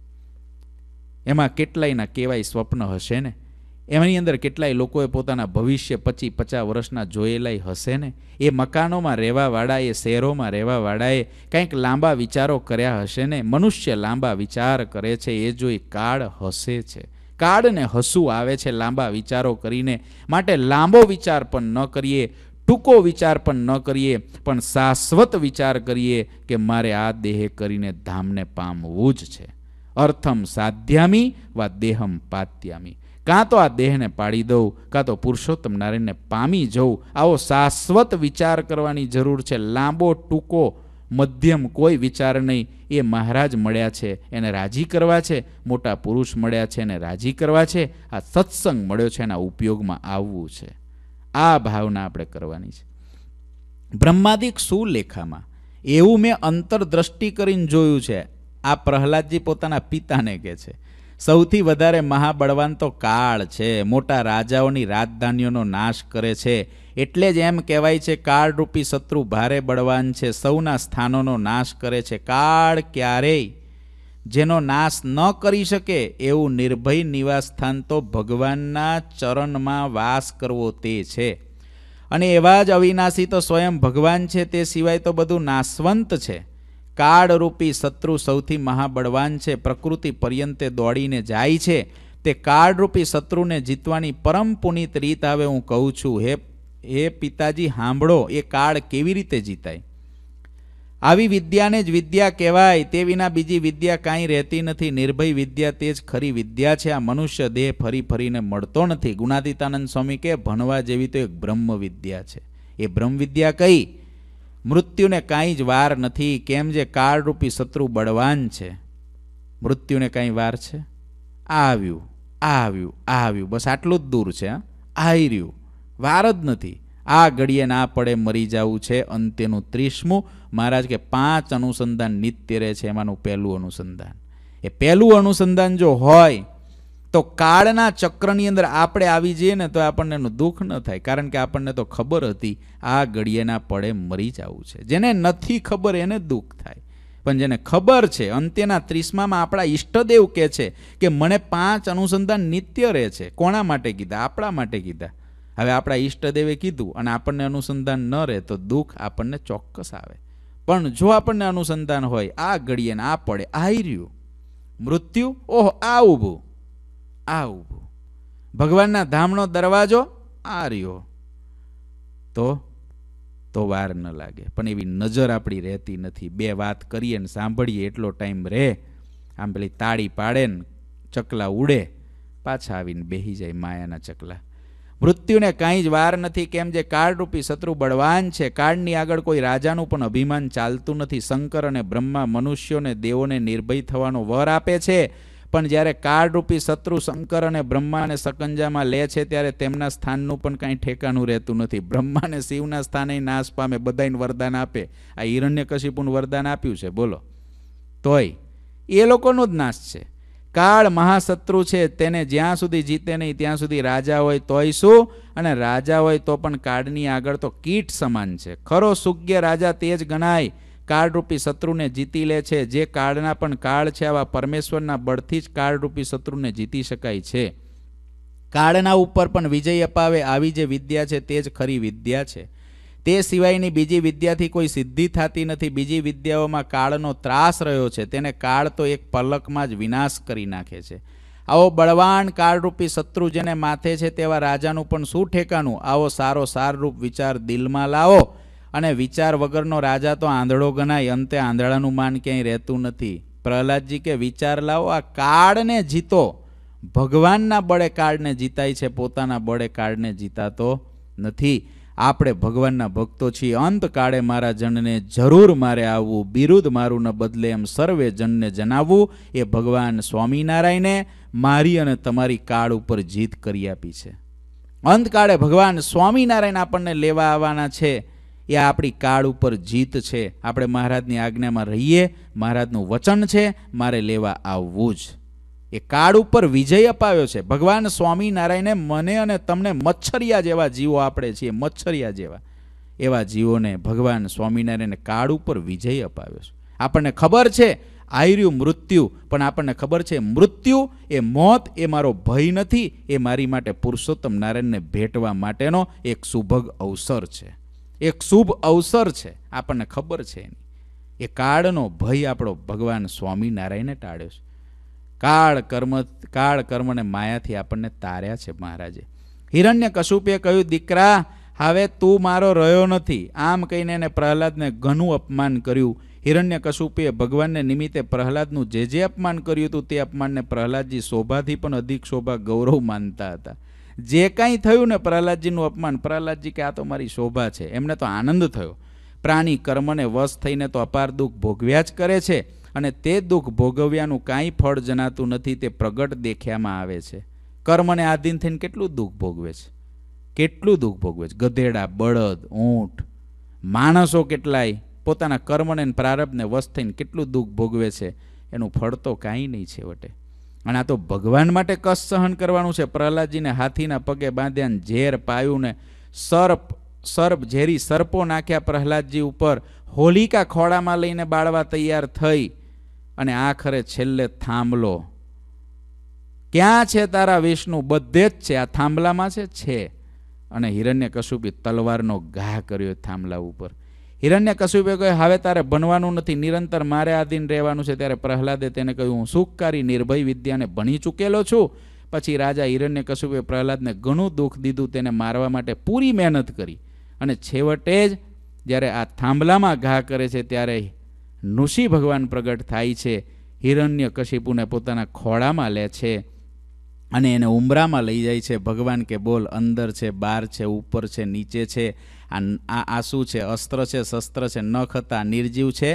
એમાં કેટલાયના કહેવાય સ્વપ્ન હશે ને એમની અંદર કેટલાય લોકોએ પોતાના ભવિષ્ય પચી પચાસ વર્ષના જોયેલાય હશે ને એ મકાનોમાં રહેવાવાળાએ શહેરોમાં રહેવાવાળાએ કંઈક લાંબા વિચારો કર્યા હશે ને મનુષ્ય લાંબા વિચાર કરે છે એ જોઈ કાળ હસે છે કાળને હસવું આવે છે લાંબા વિચારો કરીને માટે લાંબો વિચાર પણ ન કરીએ ટૂંકો વિચાર પણ ન કરીએ પણ શાશ્વત વિચાર કરીએ કે મારે આ દેહે કરીને ધામને પામવું જ છે અર્થમ સાધ્યામી વા દેહમ પાત્યામી કાં તો આ દેહને પાડી દઉં કાં તો પુરુષોત્તમ નારાયણને પામી જઉં આવો શાશ્વત વિચાર કરવાની જરૂર છે લાંબો ટૂંકો મધ્યમ કોઈ વિચાર નહીં એ મહારાજ મળ્યા છે એને રાજી કરવા છે મોટા પુરુષ મળ્યા છે એને રાજી કરવા છે આ સત્સંગ મળ્યો છે એના ઉપયોગમાં આવવું છે આ ભાવના આપણે કરવાની છે બ્રહ્માદિક સુલેખામાં એવું મેં અંતરદ્રષ્ટિ કરીને જોયું છે આ પ્રહલાદજી પોતાના પિતાને કહે છે સૌથી વધારે મહાબળવાન તો કાળ છે મોટા રાજાઓની રાજધાનીઓનો નાશ કરે છે એટલે જ એમ કહેવાય છે કાળરૂપી શત્રુ ભારે બળવાન છે સૌના સ્થાનોનો નાશ કરે છે કાળ ક્યારેય જેનો નાશ ન કરી શકે એવું નિર્ભય નિવાસસ્થાન તો ભગવાનના ચરણમાં વાસ કરવો તે છે અને એવા જ અવિનાશી તો સ્વયં ભગવાન છે તે સિવાય તો બધું નાશવંત છે કાળરૂપી શત્રુ સૌથી મહાબળવાન છે પ્રકૃતિ પર્યંતે દોડીને જાય છે તે કાળરૂપી શત્રુને જીતવાની પરમ પુનિત રીત હવે હું કહું છું હે હે પિતાજી સાંભળો એ કાળ કેવી રીતે જીતાય આવી વિદ્યાને જ વિદ્યા કહેવાય તે વિના બીજી વિદ્યા કાંઈ રહેતી નથી નિર્ભય વિદ્યા તે જ ખરી વિદ્યા છે આ મનુષ્ય દેહ ફરી ફરીને મળતો નથી ગુણાદિતાનંદ સ્વામી કે ભણવા જેવી તો એક બ્રહ્મ વિદ્યા છે એ બ્રહ્મ વિદ્યા કઈ મૃત્યુને કાંઈ જ વાર નથી કેમ જે કાળરૂપી શત્રુ બળવાન છે મૃત્યુને કાંઈ વાર છે આ આવ્યું આ આવ્યું આ આવ્યું બસ આટલું જ દૂર છે આવી રહ્યું વાર જ નથી આ ઘડીએ ના પડે મરી જવું છે અંત્યનું ત્રીસમું મહારાજ કે પાંચ અનુસંધાન નિત્ય રહે છે એમાંનું પહેલું અનુસંધાન એ પહેલું અનુસંધાન જો હોય તો કાળના ચક્રની અંદર આપણે આવી જઈએ ને તો આપણને એનું દુઃખ ન થાય કારણ કે આપણને તો ખબર હતી આ ઘડિયેના પડે મરી જવું છે જેને નથી ખબર એને દુઃખ થાય પણ જેને ખબર છે અંત્યના ત્રીસમામાં આપણા ઈષ્ટદેવ કહે છે કે મને પાંચ અનુસંધાન નિત્ય રહે છે કોણા માટે કીધા આપણા માટે કીધા હવે આપણા ઈષ્ટદેવે કીધું અને આપણને અનુસંધાન ન રહે તો દુઃખ આપણને ચોક્કસ આવે પણ જો આપણને અનુસંધાન હોય આ ઘડીએ આ પડે આ રહ્યું મૃત્યુ ઓહ આ ઊભું આ ઊભું ભગવાનના ધામનો દરવાજો આ રહ્યો તો તો વાર ન લાગે પણ એવી નજર આપણી રહેતી નથી બે વાત કરીએ ને સાંભળીએ એટલો ટાઈમ રહે આમ પેલી તાળી પાડે ને ચકલા ઉડે પાછા આવીને બેસી જાય માયાના ચકલા મૃત્યુને કાંઈ જ વાર નથી કેમ જે કાળરૂપી શત્રુ બળવાન છે કાળની આગળ કોઈ રાજાનું પણ અભિમાન ચાલતું નથી શંકર અને બ્રહ્મા મનુષ્યોને દેવોને નિર્ભય થવાનો વર આપે છે પણ જ્યારે કાળરૂપી શત્રુ શંકર અને બ્રહ્માને સકંજામાં લે છે ત્યારે તેમના સ્થાનનું પણ કાંઈ ઠેકાણું રહેતું નથી બ્રહ્માને શિવના સ્થાને નાશ પામે બધાને વરદાન આપે આ હિરણ્ય હિરણ્યકશિપુનું વરદાન આપ્યું છે બોલો તોય એ લોકોનો જ નાશ છે કાળ મહાશત્રુ છે તેને જ્યાં સુધી જીતે નહીં ત્યાં સુધી રાજા હોય તોય શું અને રાજા હોય તો પણ કાળની આગળ તો કીટ સમાન છે ખરો સુજ્ઞ રાજા તે જ ગણાય કાળરૂપી શત્રુને જીતી લે છે જે કાળના પણ કાળ છે આવા પરમેશ્વરના બળથી જ કાળરૂપી શત્રુને જીતી શકાય છે કાળના ઉપર પણ વિજય અપાવે આવી જે વિદ્યા છે તે જ ખરી વિદ્યા છે તે સિવાયની બીજી વિદ્યાથી કોઈ સિદ્ધિ થતી નથી બીજી વિદ્યાઓમાં કાળનો ત્રાસ રહ્યો છે તેને કાળ તો એક પલકમાં જ વિનાશ કરી નાખે છે આવો બળવાન કાળરૂપી શત્રુ જેને માથે છે તેવા રાજાનું પણ શું ઠેકાનું આવો સારો સારરૂપ વિચાર દિલમાં લાવો અને વિચાર વગરનો રાજા તો આંધળો ગણાય અંતે આંધળાનું માન ક્યાંય રહેતું નથી પ્રહલાદજી કે વિચાર લાવો આ કાળને જીતો ભગવાનના બળે કાળને જીતાય છે પોતાના બળે કાળને જીતાતો નથી આપણે ભગવાનના ભક્તો છીએ અંત કાળે મારા જનને જરૂર મારે આવવું બિરુદ મારું ન બદલે એમ સર્વે જનને જણાવવું એ ભગવાન સ્વામિનારાયણે મારી અને તમારી કાળ ઉપર જીત કરી આપી છે અંતકાળે ભગવાન સ્વામિનારાયણ આપણને લેવા આવવાના છે એ આપણી કાળ ઉપર જીત છે આપણે મહારાજની આજ્ઞામાં રહીએ મહારાજનું વચન છે મારે લેવા આવવું જ એ કાળ ઉપર વિજય અપાવ્યો છે ભગવાન સ્વામિનારાયણે મને અને તમને મચ્છરિયા જેવા જીવો આપણે છીએ મચ્છરિયા જેવા એવા જીવોને ભગવાન સ્વામિનારાયણે કાળ ઉપર વિજય અપાવ્યો છે આપણને ખબર છે આયર્યું મૃત્યુ પણ આપણને ખબર છે મૃત્યુ એ મોત એ મારો ભય નથી એ મારી માટે પુરુષોત્તમ નારાયણને ભેટવા માટેનો એક સુભગ અવસર છે એક શુભ અવસર છે આપણને ખબર છે એની એ કાળનો ભય આપણો ભગવાન સ્વામિનારાયણે ટાળ્યો છે કાળ કર્મ કાળ કર્મને માયાથી આપણને તાર્યા છે મહારાજે હિરણ્ય કશુપે કહ્યું દીકરા હવે તું મારો રહ્યો નથી આમ કહીને એને પ્રહલાદને ઘણું અપમાન કર્યું હિરણ્ય કશુપીએ ભગવાનને નિમિત્તે પ્રહલાદનું જે જે અપમાન કર્યું હતું તે અપમાનને પ્રહલાદજી શોભાથી પણ અધિક શોભા ગૌરવ માનતા હતા જે કાંઈ થયું ને પ્રહલાદજીનું અપમાન પ્રહલાદજી કે આ તો મારી શોભા છે એમને તો આનંદ થયો પ્રાણી કર્મને વશ થઈને તો અપાર દુઃખ ભોગવ્યા જ કરે છે અને તે દુઃખ ભોગવ્યાનું કાંઈ ફળ જણાતું નથી તે પ્રગટ દેખ્યામાં આવે છે કર્મને આધીન થઈને કેટલું દુઃખ ભોગવે છે કેટલું દુઃખ ભોગવે છે ગધેડા બળદ ઊંટ માણસો કેટલાય પોતાના કર્મને પ્રારબ્ધને વશ થઈને કેટલું દુઃખ ભોગવે છે એનું ફળ તો કાંઈ નહીં છે વટે અને આ તો ભગવાન માટે કસ સહન કરવાનું છે પ્રહલાદજીને હાથીના પગે બાંધ્યા ઝેર પાયું ને સર્પ સર્પ ઝેરી સર્પો નાખ્યા પ્રહલાદજી ઉપર હોલિકા ખોળામાં લઈને બાળવા તૈયાર થઈ અને આખરે છેલ્લે થાંભલો ક્યાં છે તારા વિષ્ણુ બધે જ છે આ થાંભલામાં છે અને હિરણ્ય કશુપી તલવારનો ઘા કર્યો થાંભલા ઉપર હિરણ્ય કશ્યપે કહ્યું હવે તારે ભણવાનું નથી નિરંતર મારે આધીન રહેવાનું છે ત્યારે પ્રહલાદે તેને કહ્યું હું સુખકારી નિર્ભય વિદ્યાને ભણી ચૂકેલો છું પછી રાજા હિરણ્ય કશ્યપે પ્રહલાદને ઘણું દુઃખ દીધું તેને મારવા માટે પૂરી મહેનત કરી અને છેવટે જ જ્યારે આ થાંભલામાં ઘા કરે છે ત્યારે નૃષિ ભગવાન પ્રગટ થાય છે હિરણ્ય કશિપુને પોતાના ખોળામાં લે છે અને એને ઉમરામાં લઈ જાય છે ભગવાન કે બોલ અંદર છે બહાર છે ઉપર છે નીચે છે આ આ શું છે અસ્ત્ર છે શસ્ત્ર છે નખ હતા નિર્જીવ છે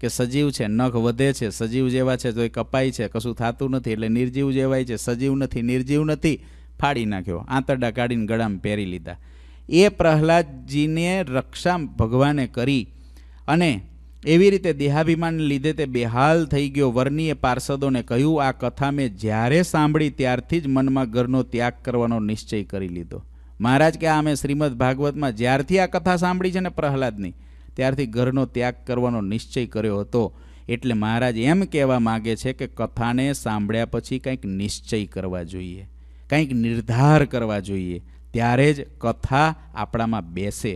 કે સજીવ છે નખ વધે છે સજીવ જેવા છે તો એ કપાય છે કશું થતું નથી એટલે નિર્જીવ જેવાય છે સજીવ નથી નિર્જીવ નથી ફાડી નાખ્યો આંતરડા કાઢીને ગળામાં પહેરી લીધા એ પ્રહલાદજીને રક્ષા ભગવાને કરી અને એવી રીતે દેહાભિમાનને લીધે તે બેહાલ થઈ ગયો વર્ણીએ પાર્ષદોને કહ્યું આ કથા મેં જ્યારે સાંભળી ત્યારથી જ મનમાં ઘરનો ત્યાગ કરવાનો નિશ્ચય કરી લીધો મહારાજ કે આ મેં શ્રીમદ ભાગવતમાં જ્યારથી આ કથા સાંભળી છે ને પ્રહલાદની ત્યારથી ઘરનો ત્યાગ કરવાનો નિશ્ચય કર્યો હતો એટલે મહારાજ એમ કહેવા માગે છે કે કથાને સાંભળ્યા પછી કંઈક નિશ્ચય કરવા જોઈએ કંઈક નિર્ધાર કરવા જોઈએ ત્યારે જ કથા આપણામાં બેસે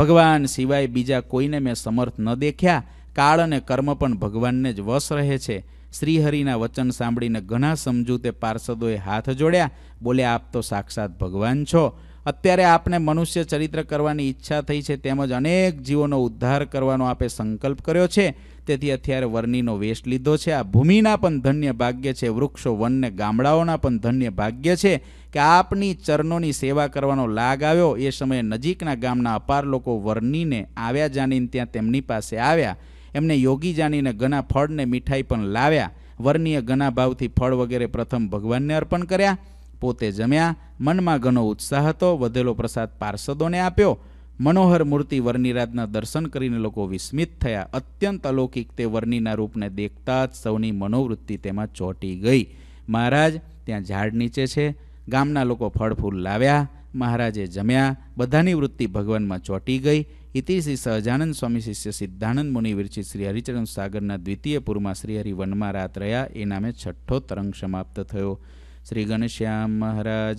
ભગવાન સિવાય બીજા કોઈને મેં સમર્થ ન દેખ્યા કાળ અને કર્મ પણ ભગવાનને જ વશ રહે છે શ્રીહરિના વચન સાંભળીને ઘણા સમજૂતે પાર્ષદોએ હાથ જોડ્યા બોલે આપ તો સાક્ષાત ભગવાન છો અત્યારે આપને મનુષ્ય ચરિત્ર કરવાની ઈચ્છા થઈ છે તેમજ અનેક જીવોનો ઉદ્ધાર કરવાનો આપે સંકલ્પ કર્યો છે તેથી અત્યારે વર્ણિનો વેશ લીધો છે આ ભૂમિના પણ ધન્ય ભાગ્ય છે વૃક્ષો વનને ગામડાઓના પણ ધન્ય ભાગ્ય છે કે આપની ચરણોની સેવા કરવાનો લાગ આવ્યો એ સમયે નજીકના ગામના અપાર લોકો વર્ણિને આવ્યા જાણીને ત્યાં તેમની પાસે આવ્યા એમને યોગી જાણીને ઘણા ફળને મીઠાઈ પણ લાવ્યા વર્ણિય ઘણા ભાવથી ફળ વગેરે પ્રથમ ભગવાનને અર્પણ કર્યા પોતે જમ્યા મનમાં ઘણો ઉત્સાહ હતો વધેલો પ્રસાદ પાર્ષદોને આપ્યો મનોહર મૂર્તિ વરનીરાજના દર્શન કરીને લોકો વિસ્મિત થયા અત્યંત અલૌકિક તે વરનીના રૂપને દેખતા જ સૌની મનોવૃત્તિ તેમાં ચોંટી ગઈ મહારાજ ત્યાં ઝાડ નીચે છે ગામના લોકો ફળફૂલ લાવ્યા મહારાજે જમ્યા બધાની વૃત્તિ ભગવાનમાં ચોંટી ગઈ ઇતિ શ્રી સહજાનંદ સ્વામી શિષ્ય સિદ્ધાનંદ મુનિ વિરચિત શ્રી હરિચરણ સાગરના દ્વિતીય પૂરમાં શ્રી વનમાં રાત રહ્યા એ નામે છઠ્ઠો તરંગ સમાપ્ત થયો શ્રી ઘનશ્યામ મહારાજ